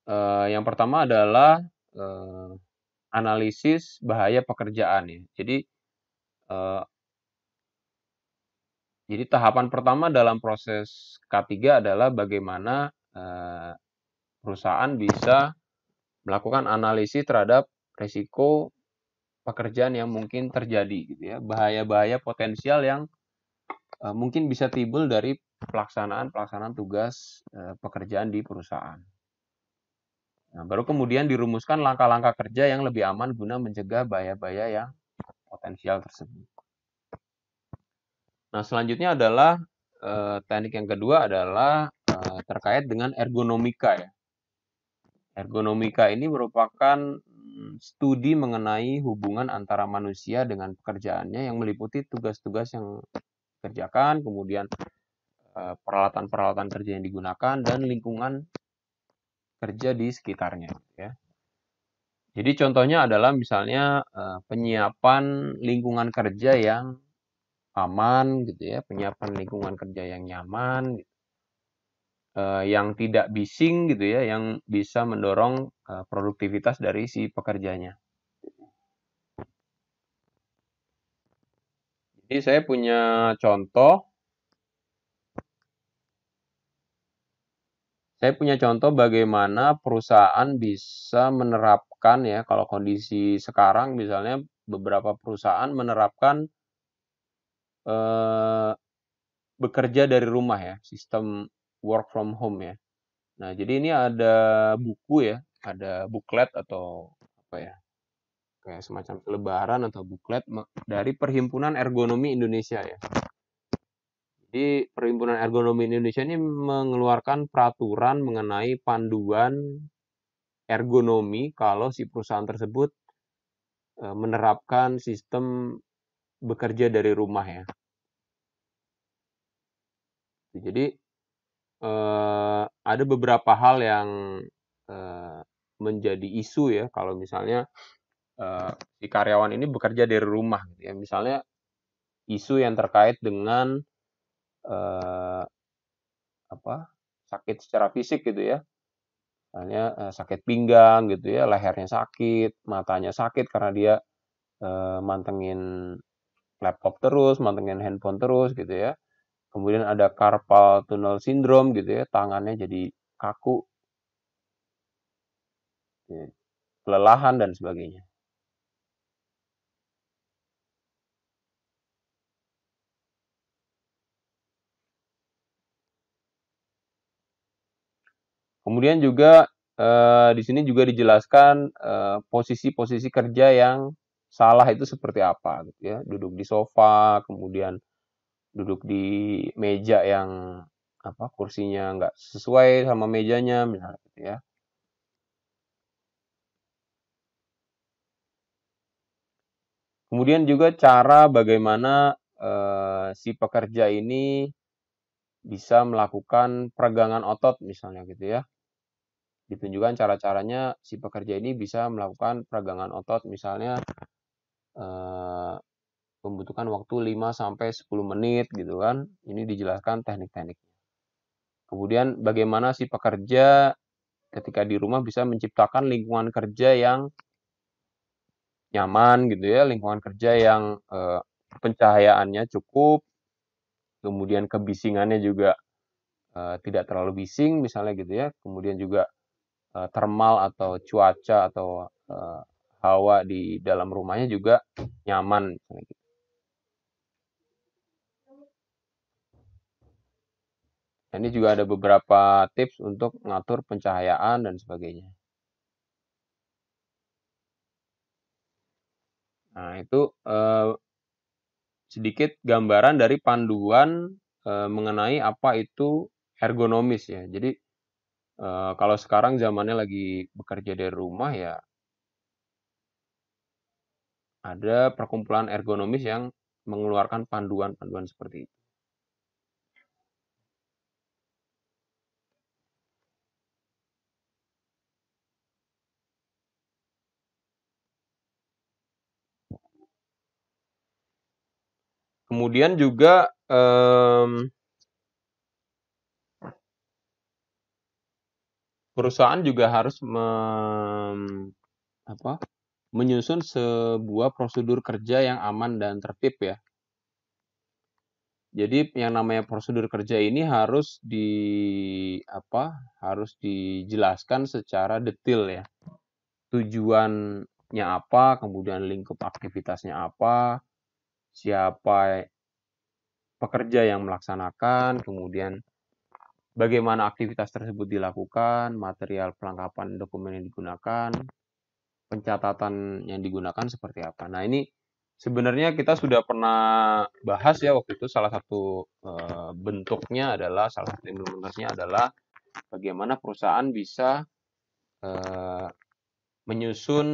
Eh, yang pertama adalah eh, analisis bahaya pekerjaan ya. Jadi eh, jadi tahapan pertama dalam proses K3 adalah bagaimana eh, perusahaan bisa melakukan analisis terhadap risiko pekerjaan yang mungkin terjadi gitu ya bahaya-bahaya potensial yang uh, mungkin bisa timbul dari pelaksanaan pelaksanaan tugas uh, pekerjaan di perusahaan. Nah, baru kemudian dirumuskan langkah-langkah kerja yang lebih aman guna mencegah bahaya-bahaya yang potensial tersebut. Nah, selanjutnya adalah eh, teknik yang kedua adalah terkait dengan ergonomika ya. Ergonomika ini merupakan studi mengenai hubungan antara manusia dengan pekerjaannya yang meliputi tugas-tugas yang dikerjakan, kemudian eh, peralatan-peralatan kerja yang digunakan dan lingkungan kerja di sekitarnya ya. Jadi contohnya adalah misalnya eh, penyiapan lingkungan kerja yang aman gitu ya, penyiapan lingkungan kerja yang nyaman gitu uh, yang tidak bising gitu ya, yang bisa mendorong uh, produktivitas dari si pekerjanya. Jadi saya punya contoh. Saya punya contoh bagaimana perusahaan bisa menerapkan ya kalau kondisi sekarang misalnya beberapa perusahaan menerapkan eh, bekerja dari rumah ya sistem work from home ya. Nah, jadi ini ada buku ya, ada buklet atau apa ya? Kayak semacam lebaran atau buklet dari Perhimpunan Ergonomi Indonesia ya. Jadi Perhimpunan Ergonomi Indonesia ini mengeluarkan peraturan mengenai panduan ergonomi kalau si perusahaan tersebut e, menerapkan sistem bekerja dari rumah ya. Jadi uh, ada beberapa hal yang uh, menjadi isu ya kalau misalnya uh, si karyawan ini bekerja dari rumah gitu ya misalnya isu yang terkait dengan uh, apa sakit secara fisik gitu ya misalnya uh, sakit pinggang gitu ya lehernya sakit matanya sakit karena dia uh, mantengin laptop terus mantengin handphone terus gitu ya kemudian ada carpal tunnel syndrome gitu ya tangannya jadi kaku kelelahan dan sebagainya Kemudian juga eh, di sini juga dijelaskan eh, posisi-posisi eh, kerja yang salah itu seperti apa gitu ya. Duduk di sofa, kemudian duduk di meja yang apa kursinya nggak sesuai sama mejanya misalnya gitu ya kemudian juga cara bagaimana eh, si pekerja ini bisa melakukan peregangan otot misalnya gitu ya ditunjukkan cara caranya si pekerja ini bisa melakukan peregangan otot misalnya eh, membutuhkan waktu 5 sampai 10 menit gitu kan. Ini dijelaskan teknik-tekniknya. Kemudian bagaimana si pekerja ketika di rumah bisa menciptakan lingkungan kerja yang nyaman gitu ya, lingkungan kerja yang eh, pencahayaannya cukup, kemudian kebisingannya juga eh, tidak terlalu bising misalnya gitu ya, kemudian juga eh, thermal atau cuaca atau eh, hawa di dalam rumahnya juga nyaman misalnya gitu. Nah, ini juga ada beberapa tips untuk mengatur pencahayaan dan sebagainya. Nah, itu eh, sedikit gambaran dari panduan eh, mengenai apa itu ergonomis ya. Jadi eh, kalau sekarang zamannya lagi bekerja dari rumah ya ada perkumpulan ergonomis yang mengeluarkan panduan-panduan seperti itu. Kemudian juga um, perusahaan juga harus mem, apa, menyusun sebuah prosedur kerja yang aman dan tertib ya. Jadi yang namanya prosedur kerja ini harus di apa? Harus dijelaskan secara detail ya. Tujuannya apa, kemudian lingkup aktivitasnya apa, siapa pekerja yang melaksanakan, kemudian bagaimana aktivitas tersebut dilakukan, material perlengkapan dokumen yang digunakan, pencatatan yang digunakan seperti apa. Nah, ini sebenarnya kita sudah pernah bahas ya waktu itu salah satu eh, bentuknya adalah salah satu implementasinya adalah bagaimana perusahaan bisa eh, menyusun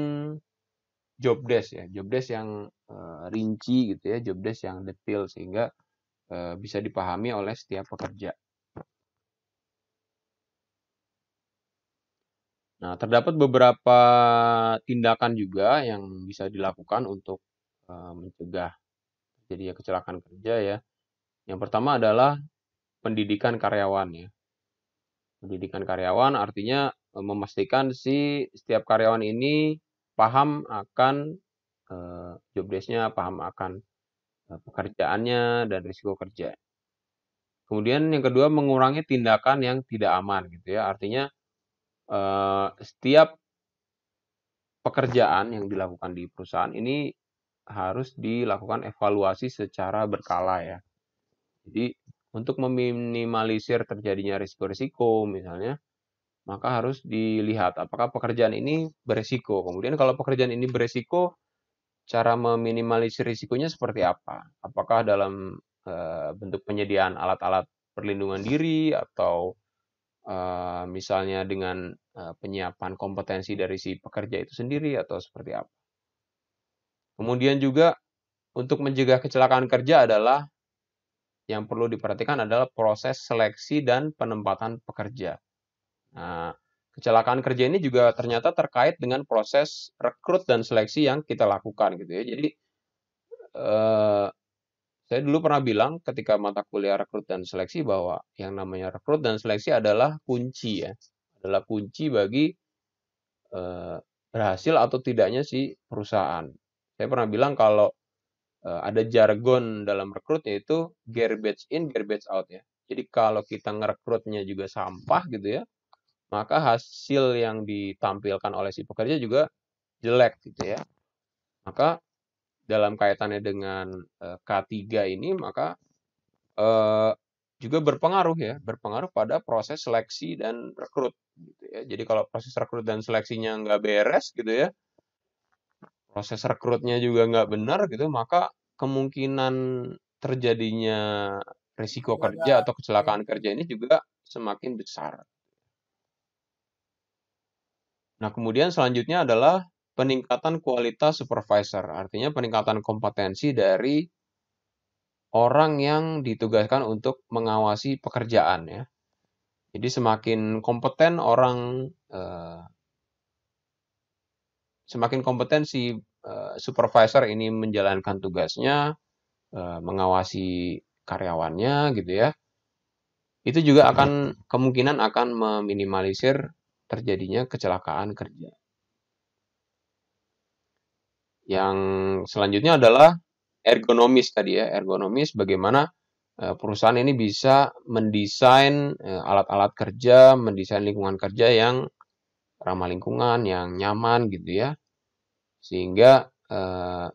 job desk ya, job desk yang uh, rinci gitu ya, job desk yang detail sehingga uh, bisa dipahami oleh setiap pekerja. Nah, terdapat beberapa tindakan juga yang bisa dilakukan untuk uh, mencegah terjadinya kecelakaan kerja ya. Yang pertama adalah pendidikan karyawan ya. Pendidikan karyawan artinya memastikan si setiap karyawan ini paham akan uh, job paham akan uh, pekerjaannya dan risiko kerja. Kemudian yang kedua mengurangi tindakan yang tidak aman gitu ya. Artinya uh, setiap pekerjaan yang dilakukan di perusahaan ini harus dilakukan evaluasi secara berkala ya. Jadi untuk meminimalisir terjadinya risiko-risiko misalnya maka harus dilihat apakah pekerjaan ini beresiko. Kemudian kalau pekerjaan ini beresiko, cara meminimalisir risikonya seperti apa? Apakah dalam eh, bentuk penyediaan alat-alat perlindungan diri atau eh, misalnya dengan eh, penyiapan kompetensi dari si pekerja itu sendiri atau seperti apa? Kemudian juga untuk mencegah kecelakaan kerja adalah yang perlu diperhatikan adalah proses seleksi dan penempatan pekerja Nah, kecelakaan kerja ini juga ternyata terkait dengan proses rekrut dan seleksi yang kita lakukan gitu ya. Jadi eh, saya dulu pernah bilang ketika mata kuliah rekrut dan seleksi bahwa yang namanya rekrut dan seleksi adalah kunci ya, adalah kunci bagi eh, berhasil atau tidaknya si perusahaan. Saya pernah bilang kalau eh, ada jargon dalam rekrut yaitu garbage in, garbage out ya. Jadi kalau kita ngerekrutnya juga sampah gitu ya, maka hasil yang ditampilkan oleh si pekerja juga jelek gitu ya. Maka dalam kaitannya dengan eh, K3 ini maka eh, juga berpengaruh ya, berpengaruh pada proses seleksi dan rekrut gitu ya. Jadi kalau proses rekrut dan seleksinya nggak beres gitu ya, proses rekrutnya juga nggak benar gitu, maka kemungkinan terjadinya risiko kerja atau kecelakaan kerja ini juga semakin besar. Nah, kemudian selanjutnya adalah peningkatan kualitas supervisor, artinya peningkatan kompetensi dari orang yang ditugaskan untuk mengawasi pekerjaan ya. Jadi semakin kompeten orang eh, semakin kompeten si eh, supervisor ini menjalankan tugasnya, eh, mengawasi karyawannya gitu ya. Itu juga iya. akan kemungkinan akan meminimalisir terjadinya kecelakaan kerja. Yang selanjutnya adalah ergonomis tadi ya, ergonomis bagaimana eh, perusahaan ini bisa mendesain eh, alat-alat kerja, mendesain lingkungan kerja yang ramah lingkungan, yang nyaman gitu ya. Sehingga eh,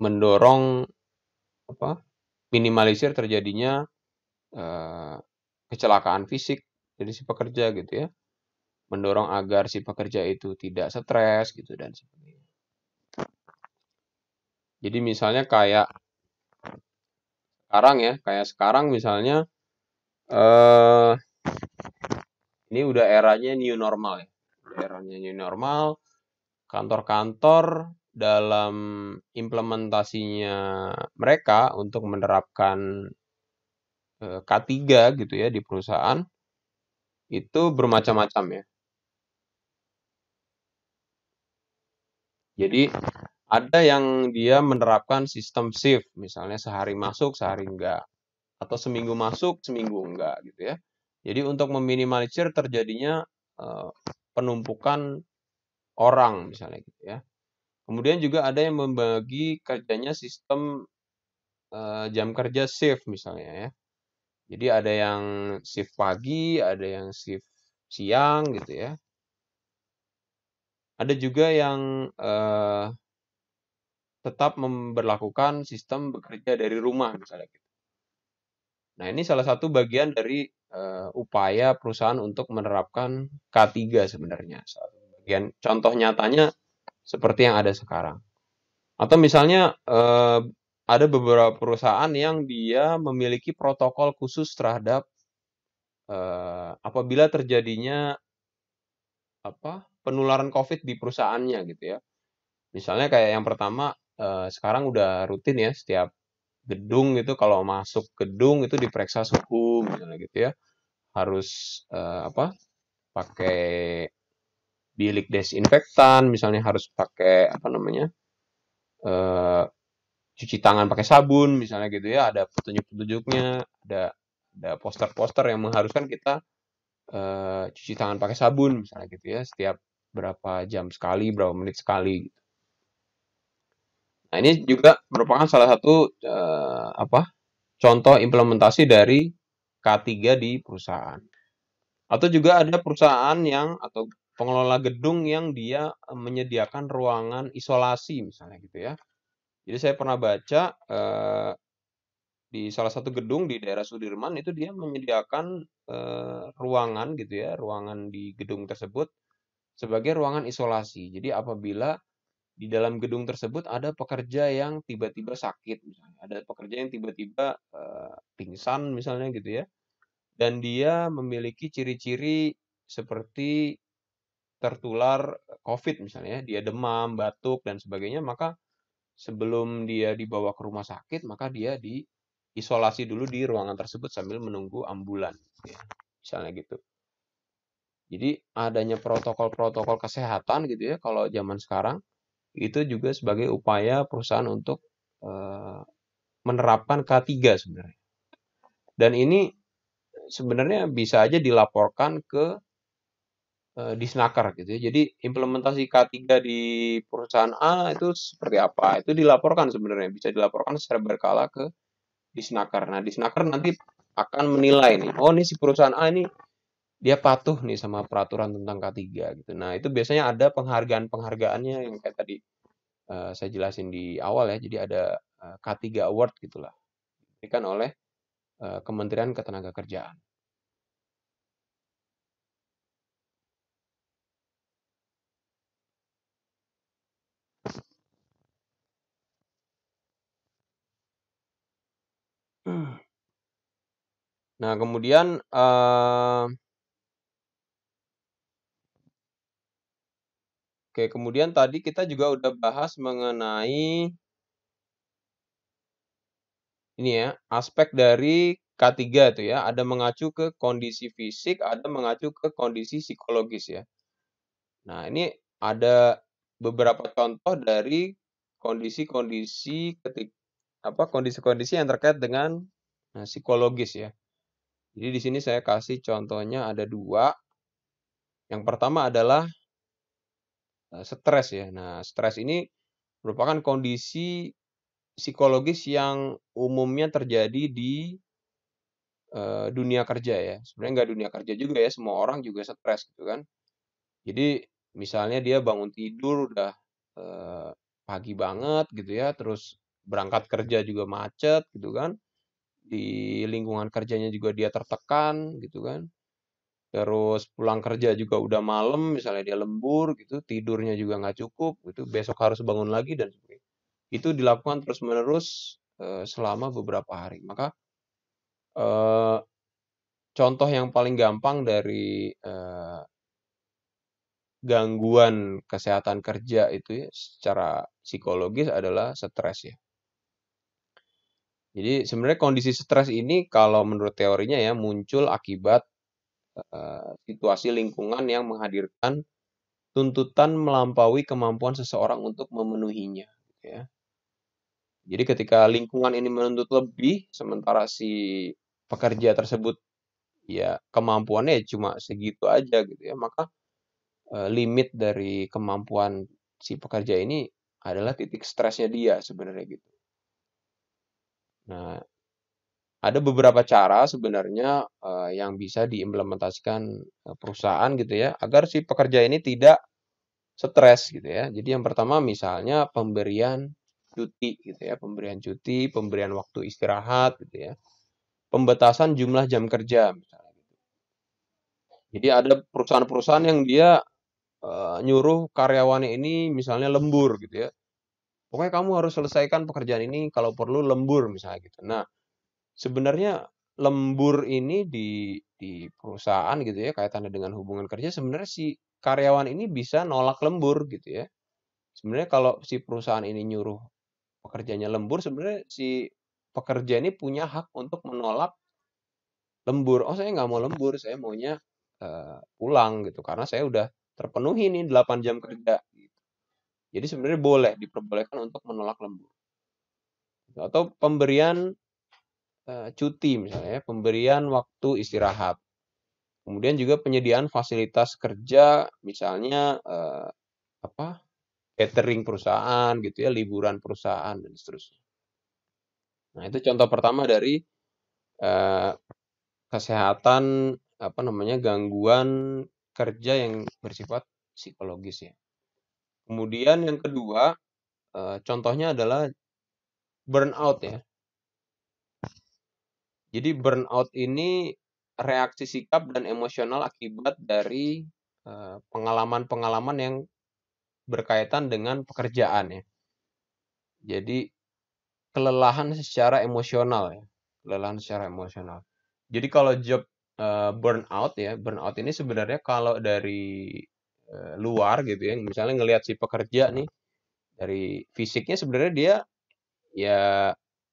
mendorong apa? minimalisir terjadinya eh, kecelakaan fisik dari si pekerja gitu ya mendorong agar si pekerja itu tidak stres gitu dan sebagainya. Jadi misalnya kayak sekarang ya, kayak sekarang misalnya eh ini udah eranya new normal ya. eranya new normal, kantor-kantor dalam implementasinya mereka untuk menerapkan eh, K3 gitu ya di perusahaan itu bermacam-macam ya. Jadi ada yang dia menerapkan sistem shift, misalnya sehari masuk, sehari enggak. Atau seminggu masuk, seminggu enggak gitu ya. Jadi untuk meminimalisir terjadinya eh, penumpukan orang misalnya gitu ya. Kemudian juga ada yang membagi kerjanya sistem eh, jam kerja shift misalnya ya. Jadi ada yang shift pagi, ada yang shift siang gitu ya. Ada juga yang uh, tetap memperlakukan sistem bekerja dari rumah misalnya gitu. Nah, ini salah satu bagian dari uh, upaya perusahaan untuk menerapkan K3 sebenarnya. Bagian contoh nyatanya seperti yang ada sekarang. Atau misalnya eh, ada beberapa perusahaan yang dia memiliki protokol khusus terhadap eh, apabila terjadinya apa penularan COVID di perusahaannya gitu ya. Misalnya kayak yang pertama eh, sekarang udah rutin ya setiap gedung gitu kalau masuk gedung itu diperiksa suhu misalnya gitu ya harus eh, apa pakai bilik desinfektan misalnya harus pakai apa namanya eh, cuci tangan pakai sabun misalnya gitu ya ada petunjuk-petunjuknya ada ada poster-poster yang mengharuskan kita eh, cuci tangan pakai sabun misalnya gitu ya setiap berapa jam sekali, berapa menit sekali. Gitu. Nah ini juga merupakan salah satu uh, apa contoh implementasi dari K3 di perusahaan. Atau juga ada perusahaan yang atau pengelola gedung yang dia menyediakan ruangan isolasi misalnya gitu ya. Jadi saya pernah baca uh, di salah satu gedung di daerah Sudirman itu dia menyediakan uh, ruangan gitu ya, ruangan di gedung tersebut sebagai ruangan isolasi. Jadi apabila di dalam gedung tersebut ada pekerja yang tiba-tiba sakit misalnya, ada pekerja yang tiba-tiba uh, pingsan misalnya gitu ya. Dan dia memiliki ciri-ciri seperti tertular COVID misalnya, dia demam, batuk dan sebagainya, maka sebelum dia dibawa ke rumah sakit, maka dia diisolasi dulu di ruangan tersebut sambil menunggu ambulan, ya. misalnya gitu. Jadi adanya protokol-protokol kesehatan gitu ya kalau zaman sekarang itu juga sebagai upaya perusahaan untuk e, menerapkan K3 sebenarnya. Dan ini sebenarnya bisa aja dilaporkan ke e, eh, disnaker gitu ya. Jadi implementasi K3 di perusahaan A itu seperti apa? Itu dilaporkan sebenarnya bisa dilaporkan secara berkala ke disnaker. Nah, disnaker nanti akan menilai nih, oh ini si perusahaan A ini dia patuh nih sama peraturan tentang K3 gitu. Nah, itu biasanya ada penghargaan-penghargaannya yang kayak tadi uh, saya jelasin di awal ya. Jadi ada eh, K3 Award gitulah. Diberikan oleh uh, Kementerian Ketenagakerjaan. Nah, kemudian uh, Oke, kemudian tadi kita juga udah bahas mengenai ini ya, aspek dari K3 itu ya, ada mengacu ke kondisi fisik, ada mengacu ke kondisi psikologis ya. Nah, ini ada beberapa contoh dari kondisi-kondisi ketik apa kondisi-kondisi yang terkait dengan nah, psikologis ya. Jadi di sini saya kasih contohnya ada dua. Yang pertama adalah stres ya. Nah, stres ini merupakan kondisi psikologis yang umumnya terjadi di uh, dunia kerja ya. Sebenarnya nggak dunia kerja juga ya, semua orang juga stres gitu kan. Jadi misalnya dia bangun tidur udah uh, pagi banget gitu ya, terus berangkat kerja juga macet gitu kan. Di lingkungan kerjanya juga dia tertekan gitu kan terus pulang kerja juga udah malam misalnya dia lembur gitu tidurnya juga nggak cukup itu besok harus bangun lagi dan sebagainya itu dilakukan terus menerus e, eh, selama beberapa hari maka e, contoh yang paling gampang dari e, gangguan kesehatan kerja itu ya, secara psikologis adalah stres ya jadi sebenarnya kondisi stres ini kalau menurut teorinya ya muncul akibat Eh, situasi lingkungan yang menghadirkan tuntutan melampaui kemampuan seseorang untuk memenuhinya. Ya. Jadi ketika lingkungan ini menuntut lebih, sementara si pekerja tersebut ya kemampuannya ya cuma segitu aja gitu ya, maka e, limit dari kemampuan si pekerja ini adalah titik stresnya dia sebenarnya gitu. Nah, ada beberapa cara sebenarnya uh, yang bisa diimplementasikan eh, perusahaan gitu ya agar si pekerja ini tidak stres gitu ya. Jadi yang pertama misalnya pemberian cuti gitu ya, pemberian cuti, pemberian waktu istirahat gitu ya. Pembatasan jumlah jam kerja misalnya gitu. Jadi ada perusahaan-perusahaan yang dia uh, nyuruh karyawannya ini misalnya lembur gitu ya. Pokoknya kamu harus selesaikan pekerjaan ini kalau perlu lembur misalnya gitu. Nah, sebenarnya lembur ini di di perusahaan gitu ya kaitannya dengan hubungan kerja sebenarnya si karyawan ini bisa nolak lembur gitu ya sebenarnya kalau si perusahaan ini nyuruh pekerjanya lembur sebenarnya si pekerja ini punya hak untuk menolak lembur oh saya nggak mau lembur saya maunya uh, pulang gitu karena saya udah terpenuhi nih 8 jam kerja gitu. jadi sebenarnya boleh diperbolehkan untuk menolak lembur atau pemberian Eh, cuti misalnya, pemberian waktu istirahat. Kemudian juga penyediaan fasilitas kerja misalnya eh, apa? catering perusahaan gitu ya, liburan perusahaan dan seterusnya. Nah, itu contoh pertama dari eh, kesehatan apa namanya gangguan kerja yang bersifat psikologis ya. Kemudian yang kedua, eh, contohnya adalah burnout ya. Jadi burnout ini reaksi sikap dan emosional akibat dari eh, pengalaman-pengalaman yang berkaitan dengan pekerjaan ya. Jadi kelelahan secara emosional ya, kelelahan secara emosional. Jadi kalau job eh, burnout ya, burnout ini sebenarnya kalau dari eh, luar gitu ya, misalnya ngelihat si pekerja nih dari fisiknya sebenarnya dia ya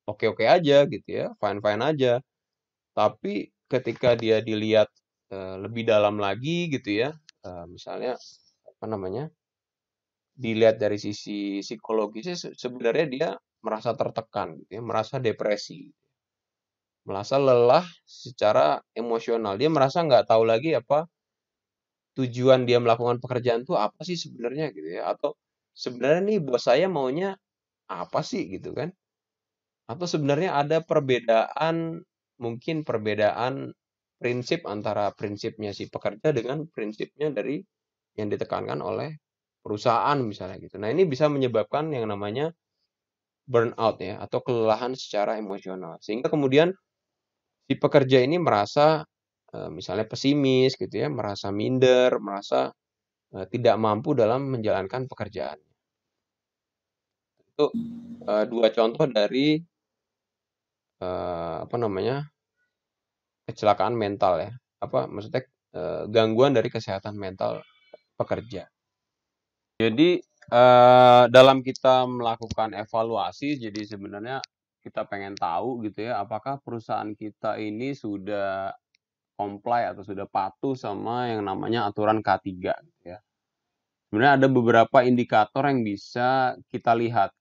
oke-oke aja gitu ya, fine-fine aja tapi ketika dia dilihat eh, lebih dalam lagi gitu ya eh, misalnya apa namanya dilihat dari sisi psikologisnya sebenarnya dia merasa tertekan gitu ya, merasa depresi merasa lelah secara emosional dia merasa nggak tahu lagi apa tujuan dia melakukan pekerjaan itu apa sih sebenarnya gitu ya atau sebenarnya nih buat saya maunya apa sih gitu kan atau sebenarnya ada perbedaan mungkin perbedaan prinsip antara prinsipnya si pekerja dengan prinsipnya dari yang ditekankan oleh perusahaan misalnya gitu. Nah, ini bisa menyebabkan yang namanya burnout ya atau kelelahan secara emosional. Sehingga kemudian si pekerja ini merasa eh, misalnya pesimis gitu ya, merasa minder, merasa eh, tidak mampu dalam menjalankan pekerjaan. Itu eh, dua contoh dari uh, apa namanya kecelakaan mental ya apa maksudnya uh, gangguan dari kesehatan mental pekerja jadi uh, dalam kita melakukan evaluasi jadi sebenarnya kita pengen tahu gitu ya apakah perusahaan kita ini sudah comply atau sudah patuh sama yang namanya aturan K3 gitu ya sebenarnya ada beberapa indikator yang bisa kita lihat.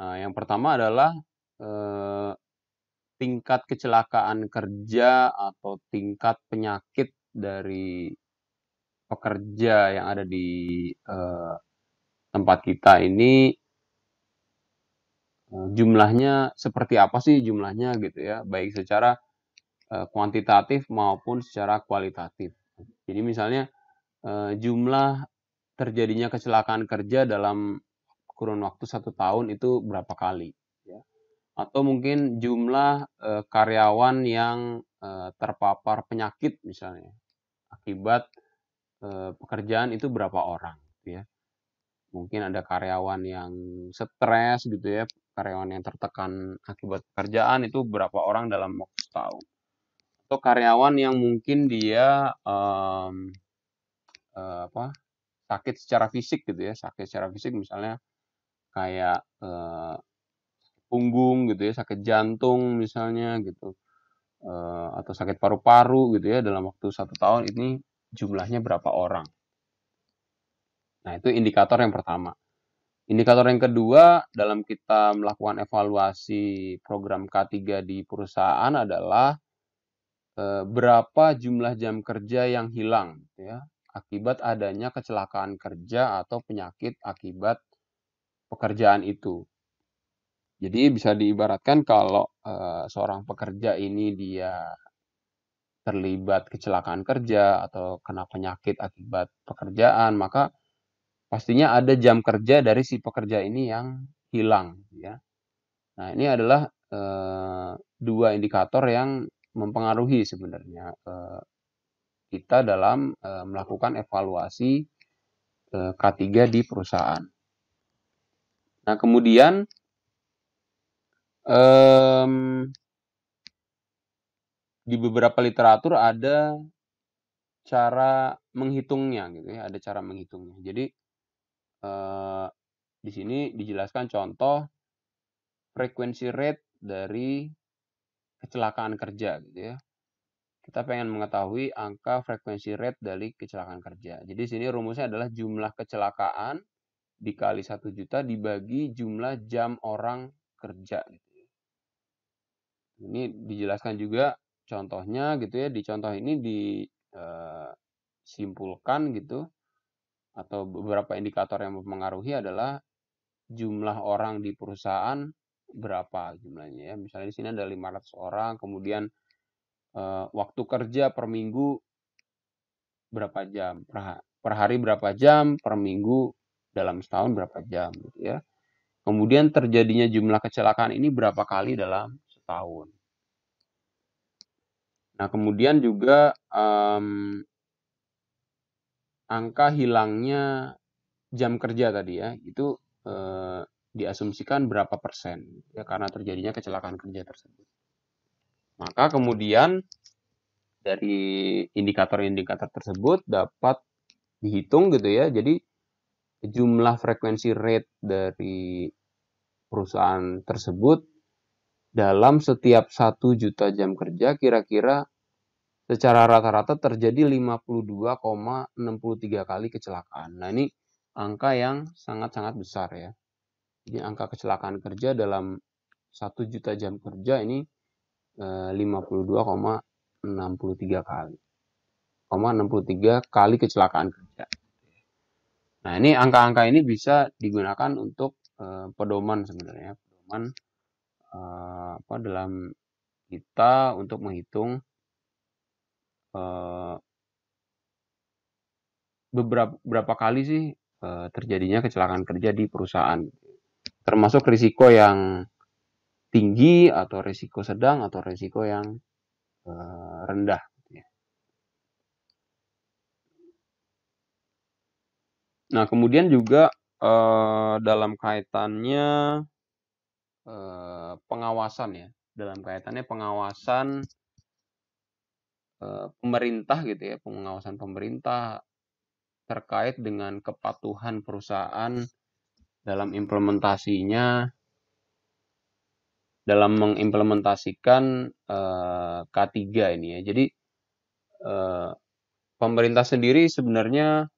Nah, yang pertama adalah eh, tingkat kecelakaan kerja atau tingkat penyakit dari pekerja yang ada di eh, tempat kita ini eh, jumlahnya seperti apa sih jumlahnya gitu ya baik secara eh, kuantitatif maupun secara kualitatif jadi misalnya eh, jumlah terjadinya kecelakaan kerja dalam kurun waktu satu tahun itu berapa kali atau mungkin jumlah e, karyawan yang e, terpapar penyakit misalnya akibat e, pekerjaan itu berapa orang gitu ya mungkin ada karyawan yang stres gitu ya karyawan yang tertekan akibat pekerjaan itu berapa orang dalam waktu setahun atau karyawan yang mungkin dia um, uh, apa sakit secara fisik gitu ya sakit secara fisik misalnya kayak uh, punggung gitu ya, sakit jantung misalnya gitu, uh, atau sakit paru-paru gitu ya dalam waktu satu tahun ini jumlahnya berapa orang. Nah itu indikator yang pertama. Indikator yang kedua dalam kita melakukan evaluasi program K3 di perusahaan adalah eh, berapa jumlah jam kerja yang hilang gitu ya akibat adanya kecelakaan kerja atau penyakit akibat pekerjaan itu. Jadi bisa diibaratkan kalau uh, seorang pekerja ini dia terlibat kecelakaan kerja atau kena penyakit akibat pekerjaan, maka pastinya ada jam kerja dari si pekerja ini yang hilang, ya. Nah ini adalah uh, dua indikator yang mempengaruhi sebenarnya uh, kita dalam melakukan evaluasi K3 di perusahaan. Nah kemudian Um, di beberapa literatur ada cara menghitungnya gitu ya, ada cara menghitungnya. Jadi uh, di sini dijelaskan contoh frekuensi rate dari kecelakaan kerja gitu ya. Kita pengen mengetahui angka frekuensi rate dari kecelakaan kerja. Jadi di sini rumusnya adalah jumlah kecelakaan dikali satu juta dibagi jumlah jam orang kerja gitu. Ini dijelaskan juga contohnya gitu ya. Di contoh ini disimpulkan eh, gitu atau beberapa indikator yang mempengaruhi adalah jumlah orang di perusahaan berapa jumlahnya ya. Misalnya di sini ada 500 orang, kemudian eh, waktu kerja per minggu berapa jam, per, per hari berapa jam, per minggu dalam setahun berapa jam gitu ya. Kemudian terjadinya jumlah kecelakaan ini berapa kali dalam tahun. Nah, kemudian juga um, angka hilangnya jam kerja tadi ya, itu eh, diasumsikan berapa persen ya karena terjadinya kecelakaan kerja tersebut. Maka kemudian dari indikator-indikator tersebut dapat dihitung gitu ya. Jadi jumlah frekuensi rate dari perusahaan tersebut dalam setiap satu juta jam kerja kira-kira secara rata-rata terjadi 52,63 kali kecelakaan. Nah, ini angka yang sangat-sangat besar ya. Ini angka kecelakaan kerja dalam satu juta jam kerja ini 52,63 eh, kali. 63 kali kecelakaan kerja. Nah, ini angka-angka ini bisa digunakan untuk eh, pedoman sebenarnya, pedoman Eh, apa dalam kita untuk menghitung uh, eh, beberapa berapa kali sih uh, terjadinya kecelakaan kerja di perusahaan termasuk risiko yang tinggi atau risiko sedang atau risiko yang uh, rendah gitu ya. Nah, kemudian juga uh, dalam kaitannya Eh, pengawasan ya dalam kaitannya pengawasan eh, pemerintah gitu ya pengawasan pemerintah terkait dengan kepatuhan perusahaan dalam implementasinya dalam mengimplementasikan eh, K3 ini ya jadi pemerintah sendiri sebenarnya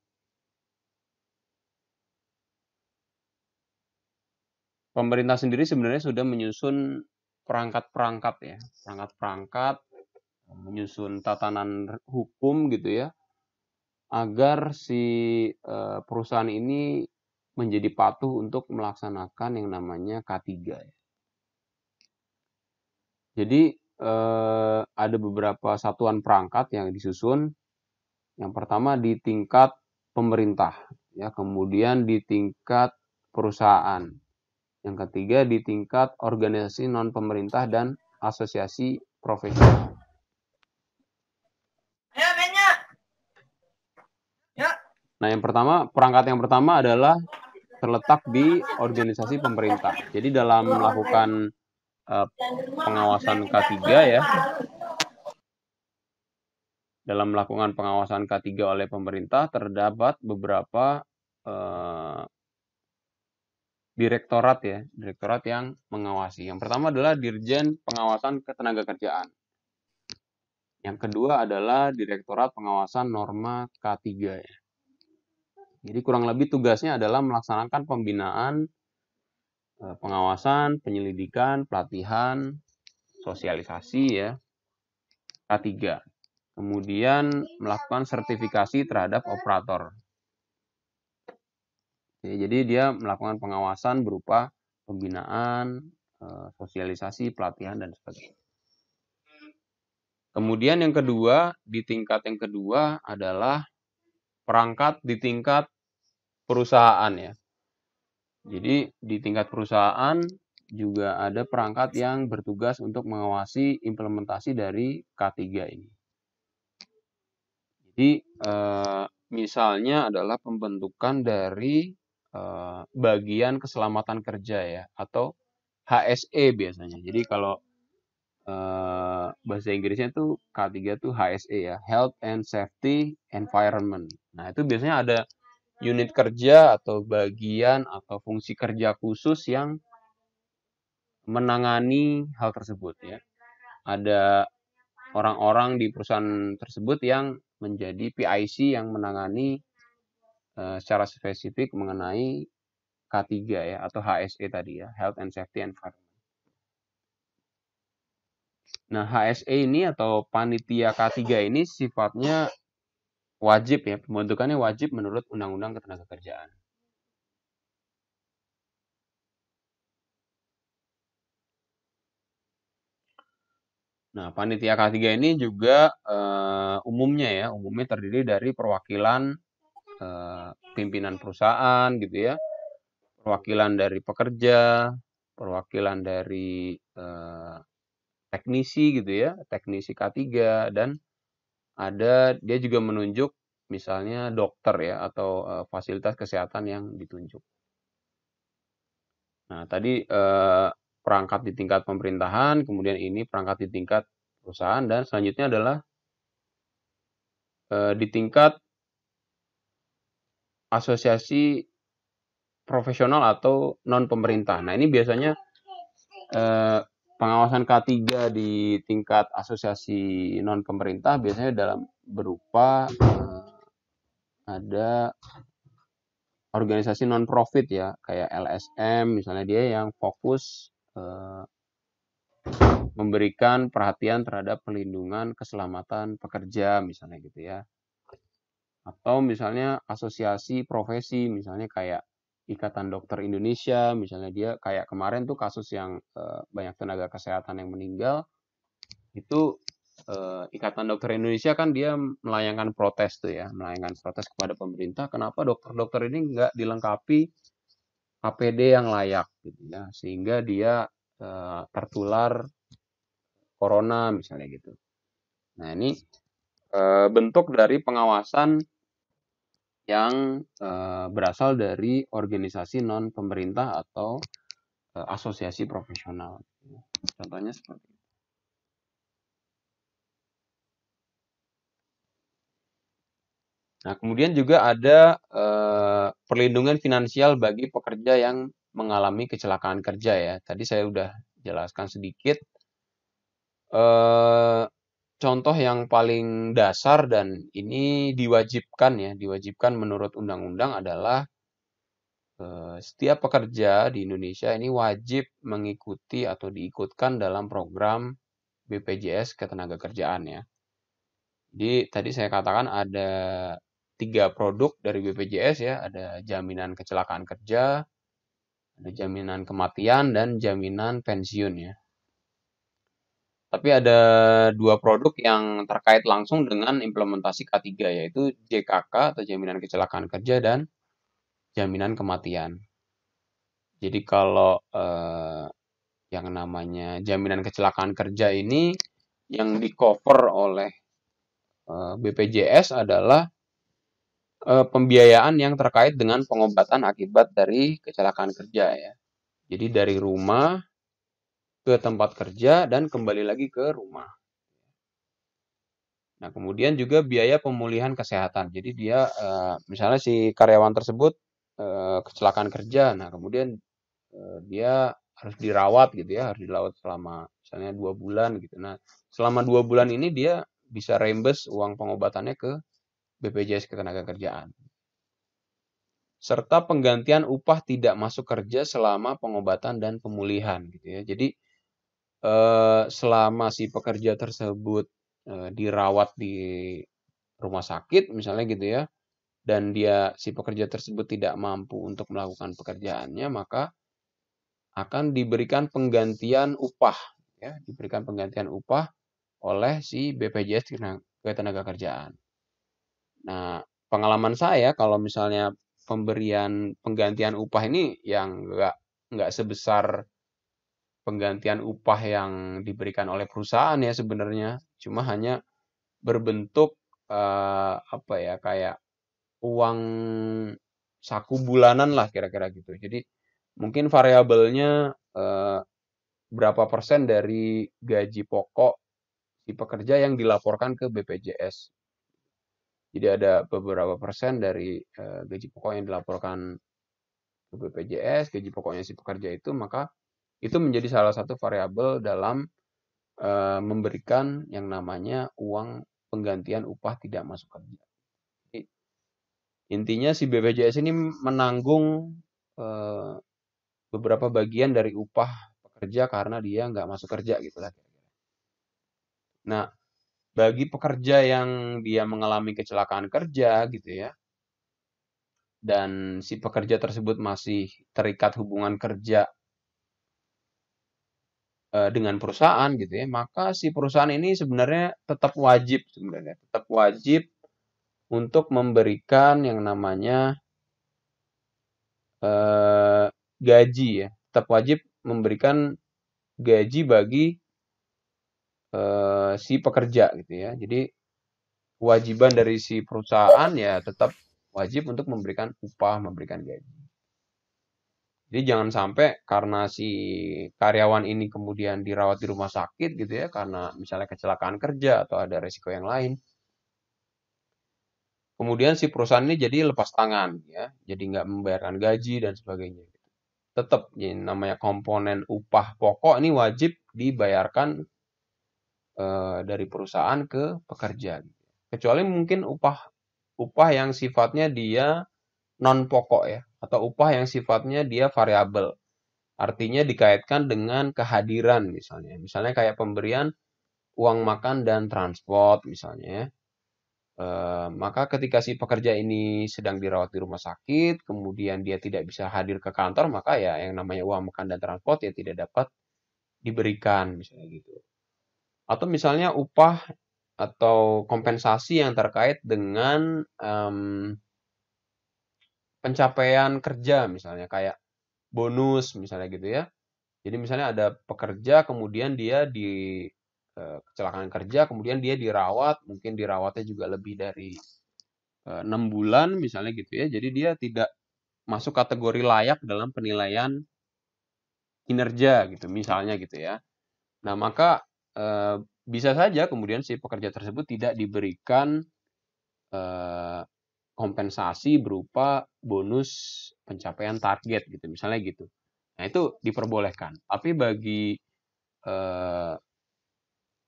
pemerintah sendiri sebenarnya sudah menyusun perangkat-perangkat ya, perangkat-perangkat menyusun tatanan hukum gitu ya agar si eh, perusahaan ini menjadi patuh untuk melaksanakan yang namanya K3 ya. Jadi eh, ada beberapa satuan perangkat yang disusun. Yang pertama di tingkat pemerintah, ya, kemudian di tingkat perusahaan, yang ketiga di tingkat organisasi non pemerintah dan asosiasi profesional. Nah, yang pertama, perangkat yang pertama adalah terletak di organisasi pemerintah. Jadi dalam melakukan uh, pengawasan K3 ya, dalam melakukan pengawasan K3 oleh pemerintah terdapat beberapa uh, direktorat ya, direktorat yang mengawasi. Yang pertama adalah Dirjen Pengawasan Ketenagakerjaan. Yang kedua adalah Direktorat Pengawasan Norma K3 ya. Jadi kurang lebih tugasnya adalah melaksanakan pembinaan, e, pengawasan, penyelidikan, pelatihan, sosialisasi ya. K3. Kemudian melakukan sertifikasi terhadap operator Ya, jadi dia melakukan pengawasan berupa pembinaan, eh, sosialisasi, pelatihan, dan sebagainya. Kemudian yang kedua, di tingkat yang kedua adalah perangkat di tingkat perusahaan ya. Jadi di tingkat perusahaan juga ada perangkat yang bertugas untuk mengawasi implementasi dari K3 ini. Jadi eh, misalnya adalah pembentukan dari Eh, bagian keselamatan kerja ya atau HSE biasanya. Jadi kalau eh, bahasa Inggrisnya itu K3 itu HSE ya, Health and Safety Environment. Nah, itu biasanya ada unit kerja atau bagian atau fungsi kerja khusus yang menangani hal tersebut ya. Ada orang-orang di perusahaan tersebut yang menjadi PIC yang menangani Eh, secara spesifik mengenai K3 ya atau HSE tadi ya, Health and Safety and Environment. Nah, HSE ini atau panitia K3 ini sifatnya wajib ya, pembentukannya wajib menurut Undang-Undang Ketenagakerjaan. Nah, panitia K3 ini juga uh, umumnya ya, umumnya terdiri dari perwakilan Eh, pimpinan perusahaan gitu ya, perwakilan dari pekerja, perwakilan dari eh, teknisi gitu ya, teknisi K3 dan ada dia juga menunjuk misalnya dokter ya atau eh, fasilitas kesehatan yang ditunjuk. Nah, tadi eh, perangkat di tingkat pemerintahan, kemudian ini perangkat di tingkat perusahaan dan selanjutnya adalah eh, di tingkat asosiasi profesional atau non pemerintah. Nah ini biasanya eh, pengawasan K3 di tingkat asosiasi non pemerintah biasanya dalam berupa eh, ada organisasi non profit ya kayak LSM misalnya dia yang fokus eh, memberikan perhatian terhadap perlindungan keselamatan pekerja misalnya gitu ya atau misalnya asosiasi profesi misalnya kayak Ikatan Dokter Indonesia misalnya dia kayak kemarin tuh kasus yang eh, banyak tenaga kesehatan yang meninggal itu eh, Ikatan Dokter Indonesia kan dia melayangkan protes tuh ya melayangkan protes kepada pemerintah kenapa dokter-dokter ini nggak dilengkapi APD yang layak gitu ya sehingga dia eh, tertular corona misalnya gitu nah ini bentuk dari pengawasan yang uh, berasal dari organisasi non pemerintah atau uh, asosiasi profesional. Contohnya seperti itu. Nah, kemudian juga ada uh, perlindungan finansial bagi pekerja yang mengalami kecelakaan kerja ya. Tadi saya sudah jelaskan sedikit. Uh, contoh yang paling dasar dan ini diwajibkan ya, diwajibkan menurut undang-undang adalah eh, setiap pekerja di Indonesia ini wajib mengikuti atau diikutkan dalam program BPJS Ketenagakerjaan ya. Jadi tadi saya katakan ada tiga produk dari BPJS ya, ada jaminan kecelakaan kerja, ada jaminan kematian dan jaminan pensiun ya tapi ada dua produk yang terkait langsung dengan implementasi K3 yaitu JKK atau jaminan kecelakaan kerja dan jaminan kematian. Jadi kalau eh, yang namanya jaminan kecelakaan kerja ini yang di cover oleh eh, BPJS adalah eh, pembiayaan yang terkait dengan pengobatan akibat dari kecelakaan kerja ya. Jadi dari rumah ke tempat kerja dan kembali lagi ke rumah. Nah, kemudian juga biaya pemulihan kesehatan. Jadi dia eh, misalnya si karyawan tersebut eh, kecelakaan kerja. Nah, kemudian eh, dia harus dirawat gitu ya, harus dirawat selama misalnya dua bulan gitu. Nah, selama dua bulan ini dia bisa rembes uang pengobatannya ke BPJS Ketenagakerjaan. Serta penggantian upah tidak masuk kerja selama pengobatan dan pemulihan gitu ya. Jadi Eh, selama si pekerja tersebut eh, dirawat di rumah sakit misalnya gitu ya dan dia si pekerja tersebut tidak mampu untuk melakukan pekerjaannya maka akan diberikan penggantian upah ya diberikan penggantian upah oleh si BPJS ketenaga kerjaan. Nah pengalaman saya kalau misalnya pemberian penggantian upah ini yang nggak nggak sebesar penggantian upah yang diberikan oleh perusahaan ya sebenarnya cuma hanya berbentuk uh, apa ya kayak uang saku bulanan lah kira-kira gitu jadi mungkin variabelnya uh, berapa persen dari gaji pokok si pekerja yang dilaporkan ke BPJS jadi ada beberapa persen dari uh, gaji pokok yang dilaporkan ke BPJS gaji pokoknya si pekerja itu maka itu menjadi salah satu variabel dalam eh, memberikan yang namanya uang penggantian upah tidak masuk kerja. intinya si BPJS ini menanggung eh, beberapa bagian dari upah pekerja karena dia nggak masuk kerja gitu lah. Nah, bagi pekerja yang dia mengalami kecelakaan kerja gitu ya, dan si pekerja tersebut masih terikat hubungan kerja Eh, dengan perusahaan gitu ya, maka si perusahaan ini sebenarnya tetap wajib sebenarnya tetap wajib untuk memberikan yang namanya eh, gaji ya, tetap wajib memberikan gaji bagi eh, si pekerja gitu ya. Jadi kewajiban dari si perusahaan ya tetap wajib untuk memberikan upah, memberikan gaji. Jadi jangan sampai karena si karyawan ini kemudian dirawat di rumah sakit gitu ya karena misalnya kecelakaan kerja atau ada resiko yang lain. Kemudian si perusahaan ini jadi lepas tangan ya, jadi nggak membayarkan gaji dan sebagainya. Tetap ya, namanya komponen upah pokok ini wajib dibayarkan e, dari perusahaan ke pekerja. Kecuali mungkin upah upah yang sifatnya dia non pokok ya, atau upah yang sifatnya dia variabel. Artinya dikaitkan dengan kehadiran misalnya. Misalnya kayak pemberian uang makan dan transport misalnya. E, maka ketika si pekerja ini sedang dirawat di rumah sakit, kemudian dia tidak bisa hadir ke kantor, maka ya yang namanya uang makan dan transport ya tidak dapat diberikan misalnya gitu. Atau misalnya upah atau kompensasi yang terkait dengan um, pencapaian kerja misalnya kayak bonus misalnya gitu ya. Jadi misalnya ada pekerja kemudian dia di eh, kecelakaan kerja kemudian dia dirawat mungkin dirawatnya juga lebih dari eh, enam bulan misalnya gitu ya. Jadi dia tidak masuk kategori layak dalam penilaian kinerja gitu misalnya gitu ya. Nah maka eh, bisa saja kemudian si pekerja tersebut tidak diberikan kompensasi berupa bonus pencapaian target gitu misalnya gitu nah itu diperbolehkan tapi bagi uh,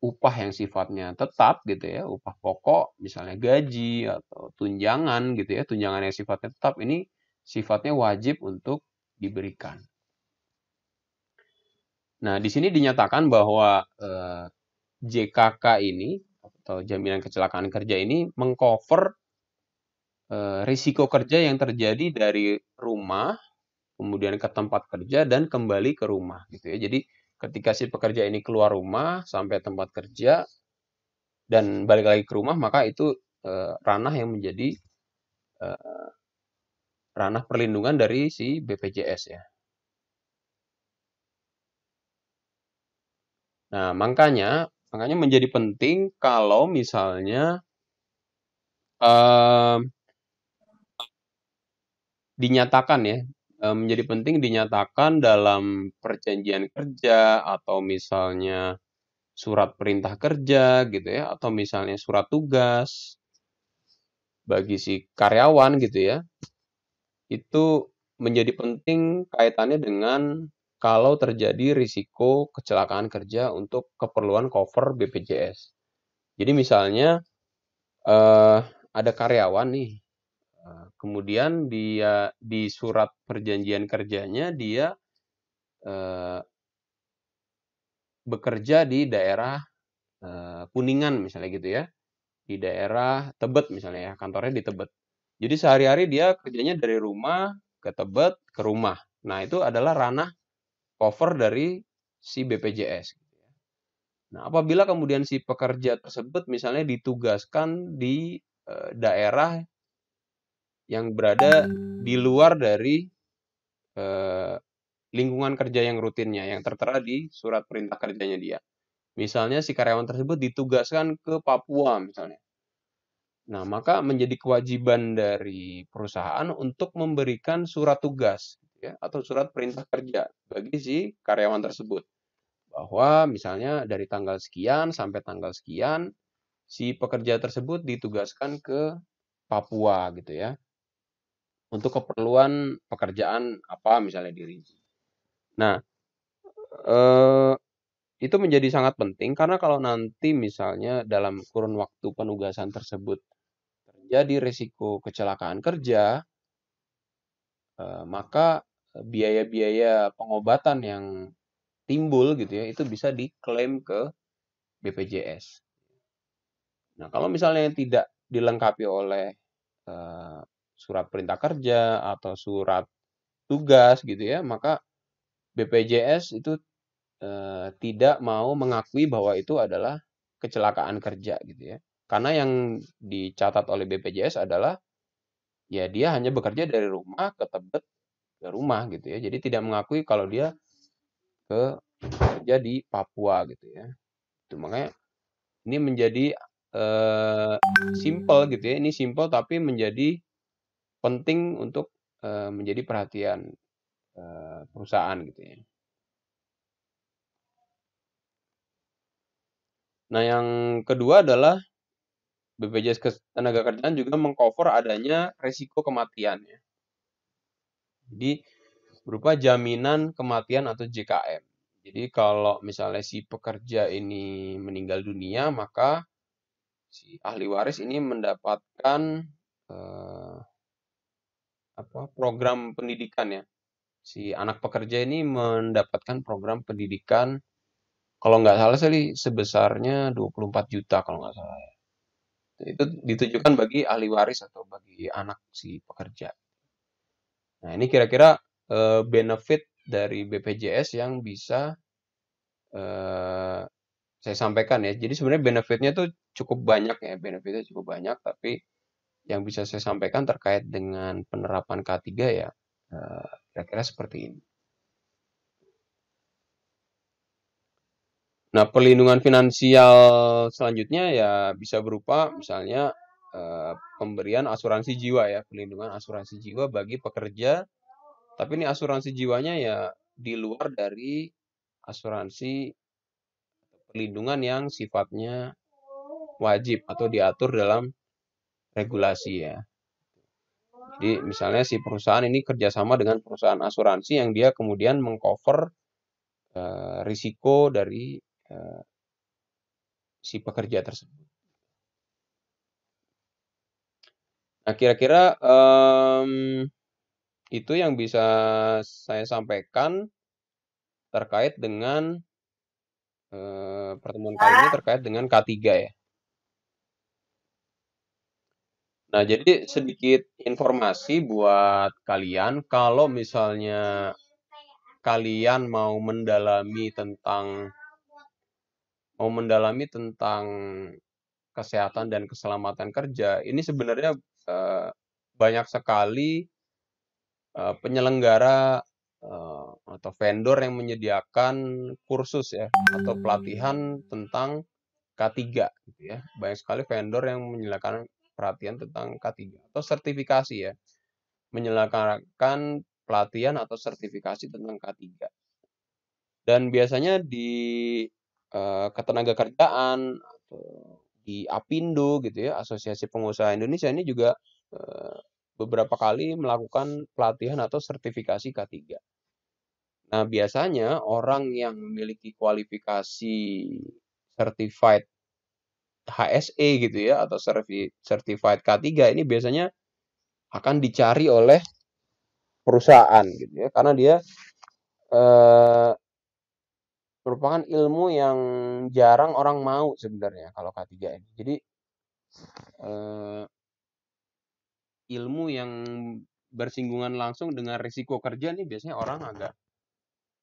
upah yang sifatnya tetap gitu ya upah pokok misalnya gaji atau tunjangan gitu ya tunjangan yang sifatnya tetap ini sifatnya wajib untuk diberikan nah di sini dinyatakan bahwa uh, eh, JKK ini atau jaminan kecelakaan kerja ini mengcover Eh, risiko kerja yang terjadi dari rumah kemudian ke tempat kerja dan kembali ke rumah gitu ya. Jadi ketika si pekerja ini keluar rumah sampai tempat kerja dan balik lagi ke rumah maka itu eh, ranah yang menjadi eh, ranah perlindungan dari si BPJS ya. Nah, makanya makanya menjadi penting kalau misalnya eh, dinyatakan ya eh, menjadi penting dinyatakan dalam perjanjian kerja atau misalnya surat perintah kerja gitu ya atau misalnya surat tugas bagi si karyawan gitu ya itu menjadi penting kaitannya dengan kalau terjadi risiko kecelakaan kerja untuk keperluan cover BPJS. Jadi misalnya eh, ada karyawan nih Nah, kemudian dia di surat perjanjian kerjanya dia eh, bekerja di daerah eh, Kuningan misalnya gitu ya, di daerah Tebet misalnya ya, kantornya di Tebet. Jadi sehari-hari dia kerjanya dari rumah ke Tebet ke rumah. Nah itu adalah ranah cover dari si BPJS. Nah, apabila kemudian si pekerja tersebut misalnya ditugaskan di eh, daerah yang berada di hmm. luar dari eh, lingkungan kerja yang rutinnya yang tertera di surat perintah kerjanya dia. Misalnya si karyawan tersebut ditugaskan ke Papua misalnya. Nah, maka menjadi kewajiban dari perusahaan untuk memberikan surat tugas ya, atau surat perintah kerja bagi si karyawan tersebut. Bahwa misalnya dari tanggal sekian sampai tanggal sekian si pekerja tersebut ditugaskan ke Papua gitu ya untuk keperluan pekerjaan apa misalnya di Nah, eh, itu menjadi sangat penting karena kalau nanti misalnya dalam kurun waktu penugasan tersebut terjadi risiko kecelakaan kerja, eh, maka biaya-biaya pengobatan yang timbul gitu ya itu bisa diklaim ke BPJS. Nah kalau misalnya tidak dilengkapi oleh eh, surat perintah kerja atau surat tugas gitu ya, maka BPJS itu e, tidak mau mengakui bahwa itu adalah kecelakaan kerja gitu ya. Karena yang dicatat oleh BPJS adalah ya dia hanya bekerja dari rumah ke Tebet ke rumah gitu ya. Jadi tidak mengakui kalau dia ke kerja di Papua gitu ya. Itu makanya ini menjadi eh, simple gitu ya. Ini simple tapi menjadi penting untuk eh, menjadi perhatian eh, perusahaan gitu ya. Nah, yang kedua adalah BPJS Ketenaga Kerjaan juga mengcover adanya resiko kematian ya. Jadi berupa jaminan kematian atau JKM. Jadi kalau misalnya si pekerja ini meninggal dunia, maka si ahli waris ini mendapatkan eh, apa program pendidikan ya. Si anak pekerja ini mendapatkan program pendidikan kalau nggak salah sih sebesarnya 24 juta kalau nggak salah ya. Itu ditujukan bagi ahli waris atau bagi anak si pekerja. Nah, ini kira-kira eh, benefit dari BPJS yang bisa eh, saya sampaikan ya. Jadi sebenarnya benefitnya tuh cukup banyak ya, benefitnya cukup banyak tapi yang bisa saya sampaikan terkait dengan penerapan K3 ya eh, kira-kira seperti ini. Nah, perlindungan finansial selanjutnya ya bisa berupa misalnya eh, pemberian asuransi jiwa ya, perlindungan asuransi jiwa bagi pekerja. Tapi ini asuransi jiwanya ya di luar dari asuransi perlindungan yang sifatnya wajib atau diatur dalam regulasi ya. Jadi misalnya si perusahaan ini kerjasama dengan perusahaan asuransi yang dia kemudian mengcover uh, risiko dari uh, si pekerja tersebut. Nah kira-kira um, itu yang bisa saya sampaikan terkait dengan uh, pertemuan kali ini terkait dengan K3 ya. Nah, jadi sedikit informasi buat kalian kalau misalnya kalian mau mendalami tentang mau mendalami tentang kesehatan dan keselamatan kerja. Ini sebenarnya eh, banyak sekali eh, penyelenggara eh, atau vendor yang menyediakan kursus ya atau pelatihan tentang K3 gitu ya. Banyak sekali vendor yang menyediakan perhatian tentang K3 atau sertifikasi ya. Menyelenggarakan pelatihan atau sertifikasi tentang K3. Dan biasanya di eh, ketenaga kerjaan atau di Apindo gitu ya, Asosiasi Pengusaha Indonesia ini juga eh, beberapa kali melakukan pelatihan atau sertifikasi K3. Nah, biasanya orang yang memiliki kualifikasi certified HSE gitu ya atau certified K3 ini biasanya akan dicari oleh perusahaan gitu ya karena dia eh, merupakan ilmu yang jarang orang mau sebenarnya kalau K3 ini. Jadi eh, ilmu yang bersinggungan langsung dengan risiko kerja ini biasanya orang agak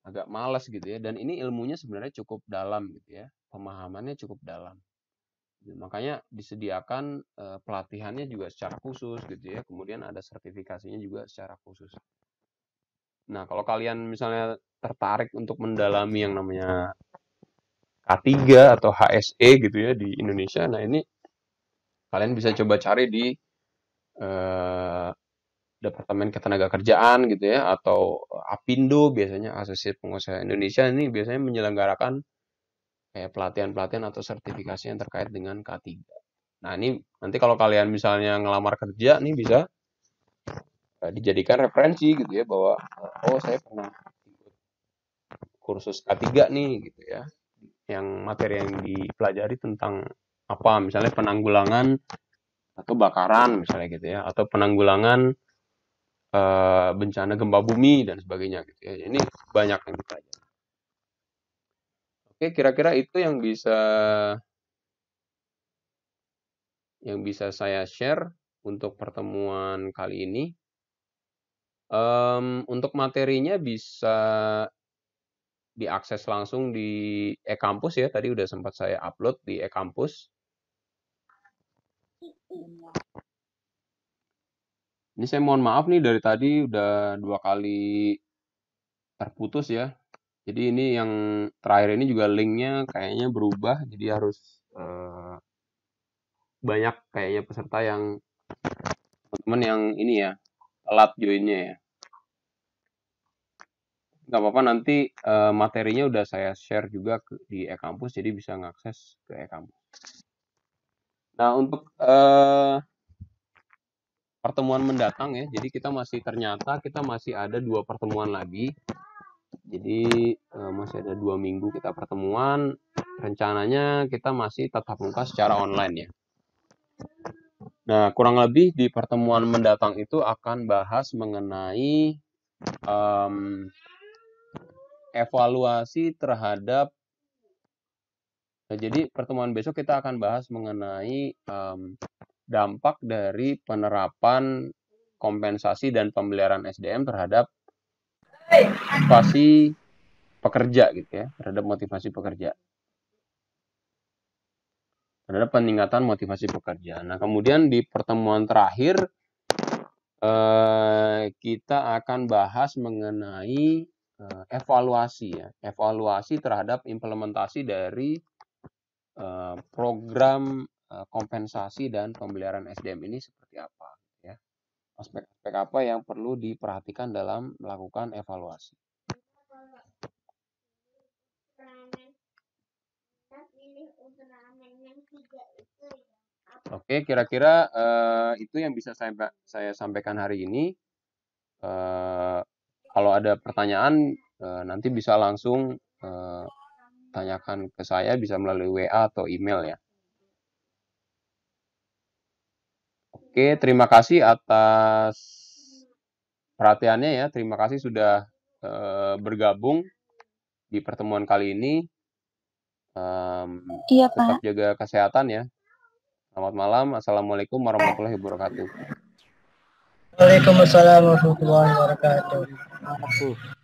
agak malas gitu ya dan ini ilmunya sebenarnya cukup dalam gitu ya pemahamannya cukup dalam Gitu. makanya disediakan pelatihannya juga secara khusus gitu ya. Kemudian ada sertifikasinya juga secara khusus. Nah, kalau kalian misalnya tertarik untuk mendalami yang namanya K3 atau HSE gitu ya di Indonesia, nah ini kalian bisa coba cari di Departemen Ketenaga Kerjaan gitu ya atau Apindo biasanya Asosiasi Pengusaha Indonesia ini biasanya menyelenggarakan kayak pelatihan-pelatihan atau sertifikasi yang terkait dengan K3. Nah, ini nanti kalau kalian misalnya ngelamar kerja nih bisa uh, dijadikan referensi gitu ya bahwa eh, oh saya pernah ikut kursus K3 nih gitu ya. Yang materi yang dipelajari tentang apa misalnya penanggulangan atau bakaran misalnya gitu ya atau penanggulangan eh, bencana gempa bumi dan sebagainya gitu ya. Ini banyak yang dipelajari. Oke, kira-kira itu yang bisa yang bisa saya share untuk pertemuan kali ini. Um, untuk materinya bisa diakses langsung di e-kampus ya. Tadi udah sempat saya upload di e-kampus. Ini saya mohon maaf nih dari tadi udah dua kali terputus ya jadi ini yang terakhir ini juga linknya kayaknya berubah jadi harus uh, banyak kayaknya peserta yang teman-teman yang ini ya telat joinnya ya Gak apa-apa nanti uh, materinya udah saya share juga ke, di e-kampus jadi bisa ngakses ke e-kampus nah untuk uh, pertemuan mendatang ya jadi kita masih ternyata kita masih ada dua pertemuan lagi jadi uh, masih ada dua minggu kita pertemuan. Rencananya kita masih tetap muka secara online ya. Nah kurang lebih di pertemuan mendatang itu akan bahas mengenai um, evaluasi terhadap nah, jadi pertemuan besok kita akan bahas mengenai um, dampak dari penerapan kompensasi dan pembelajaran SDM terhadap motivasi pekerja gitu ya, terhadap motivasi pekerja. Terhadap peningkatan motivasi pekerja. Nah, kemudian di pertemuan terakhir eh, kita akan bahas mengenai eh, evaluasi ya, evaluasi terhadap implementasi dari eh, program kompensasi dan pembelajaran SDM ini seperti apa aspek-aspek apa yang perlu diperhatikan dalam melakukan evaluasi. Oke, kira-kira uh, itu yang bisa saya, saya sampaikan hari ini. Uh, kalau ada pertanyaan, uh, nanti bisa langsung uh, tanyakan ke saya, bisa melalui WA atau email ya. Oke, terima kasih atas perhatiannya ya. Terima kasih sudah uh, bergabung di pertemuan kali ini. Um, iya, tetap Pak. jaga kesehatan ya. Selamat malam. Assalamualaikum warahmatullahi wabarakatuh. Waalaikumsalam warahmatullahi wabarakatuh.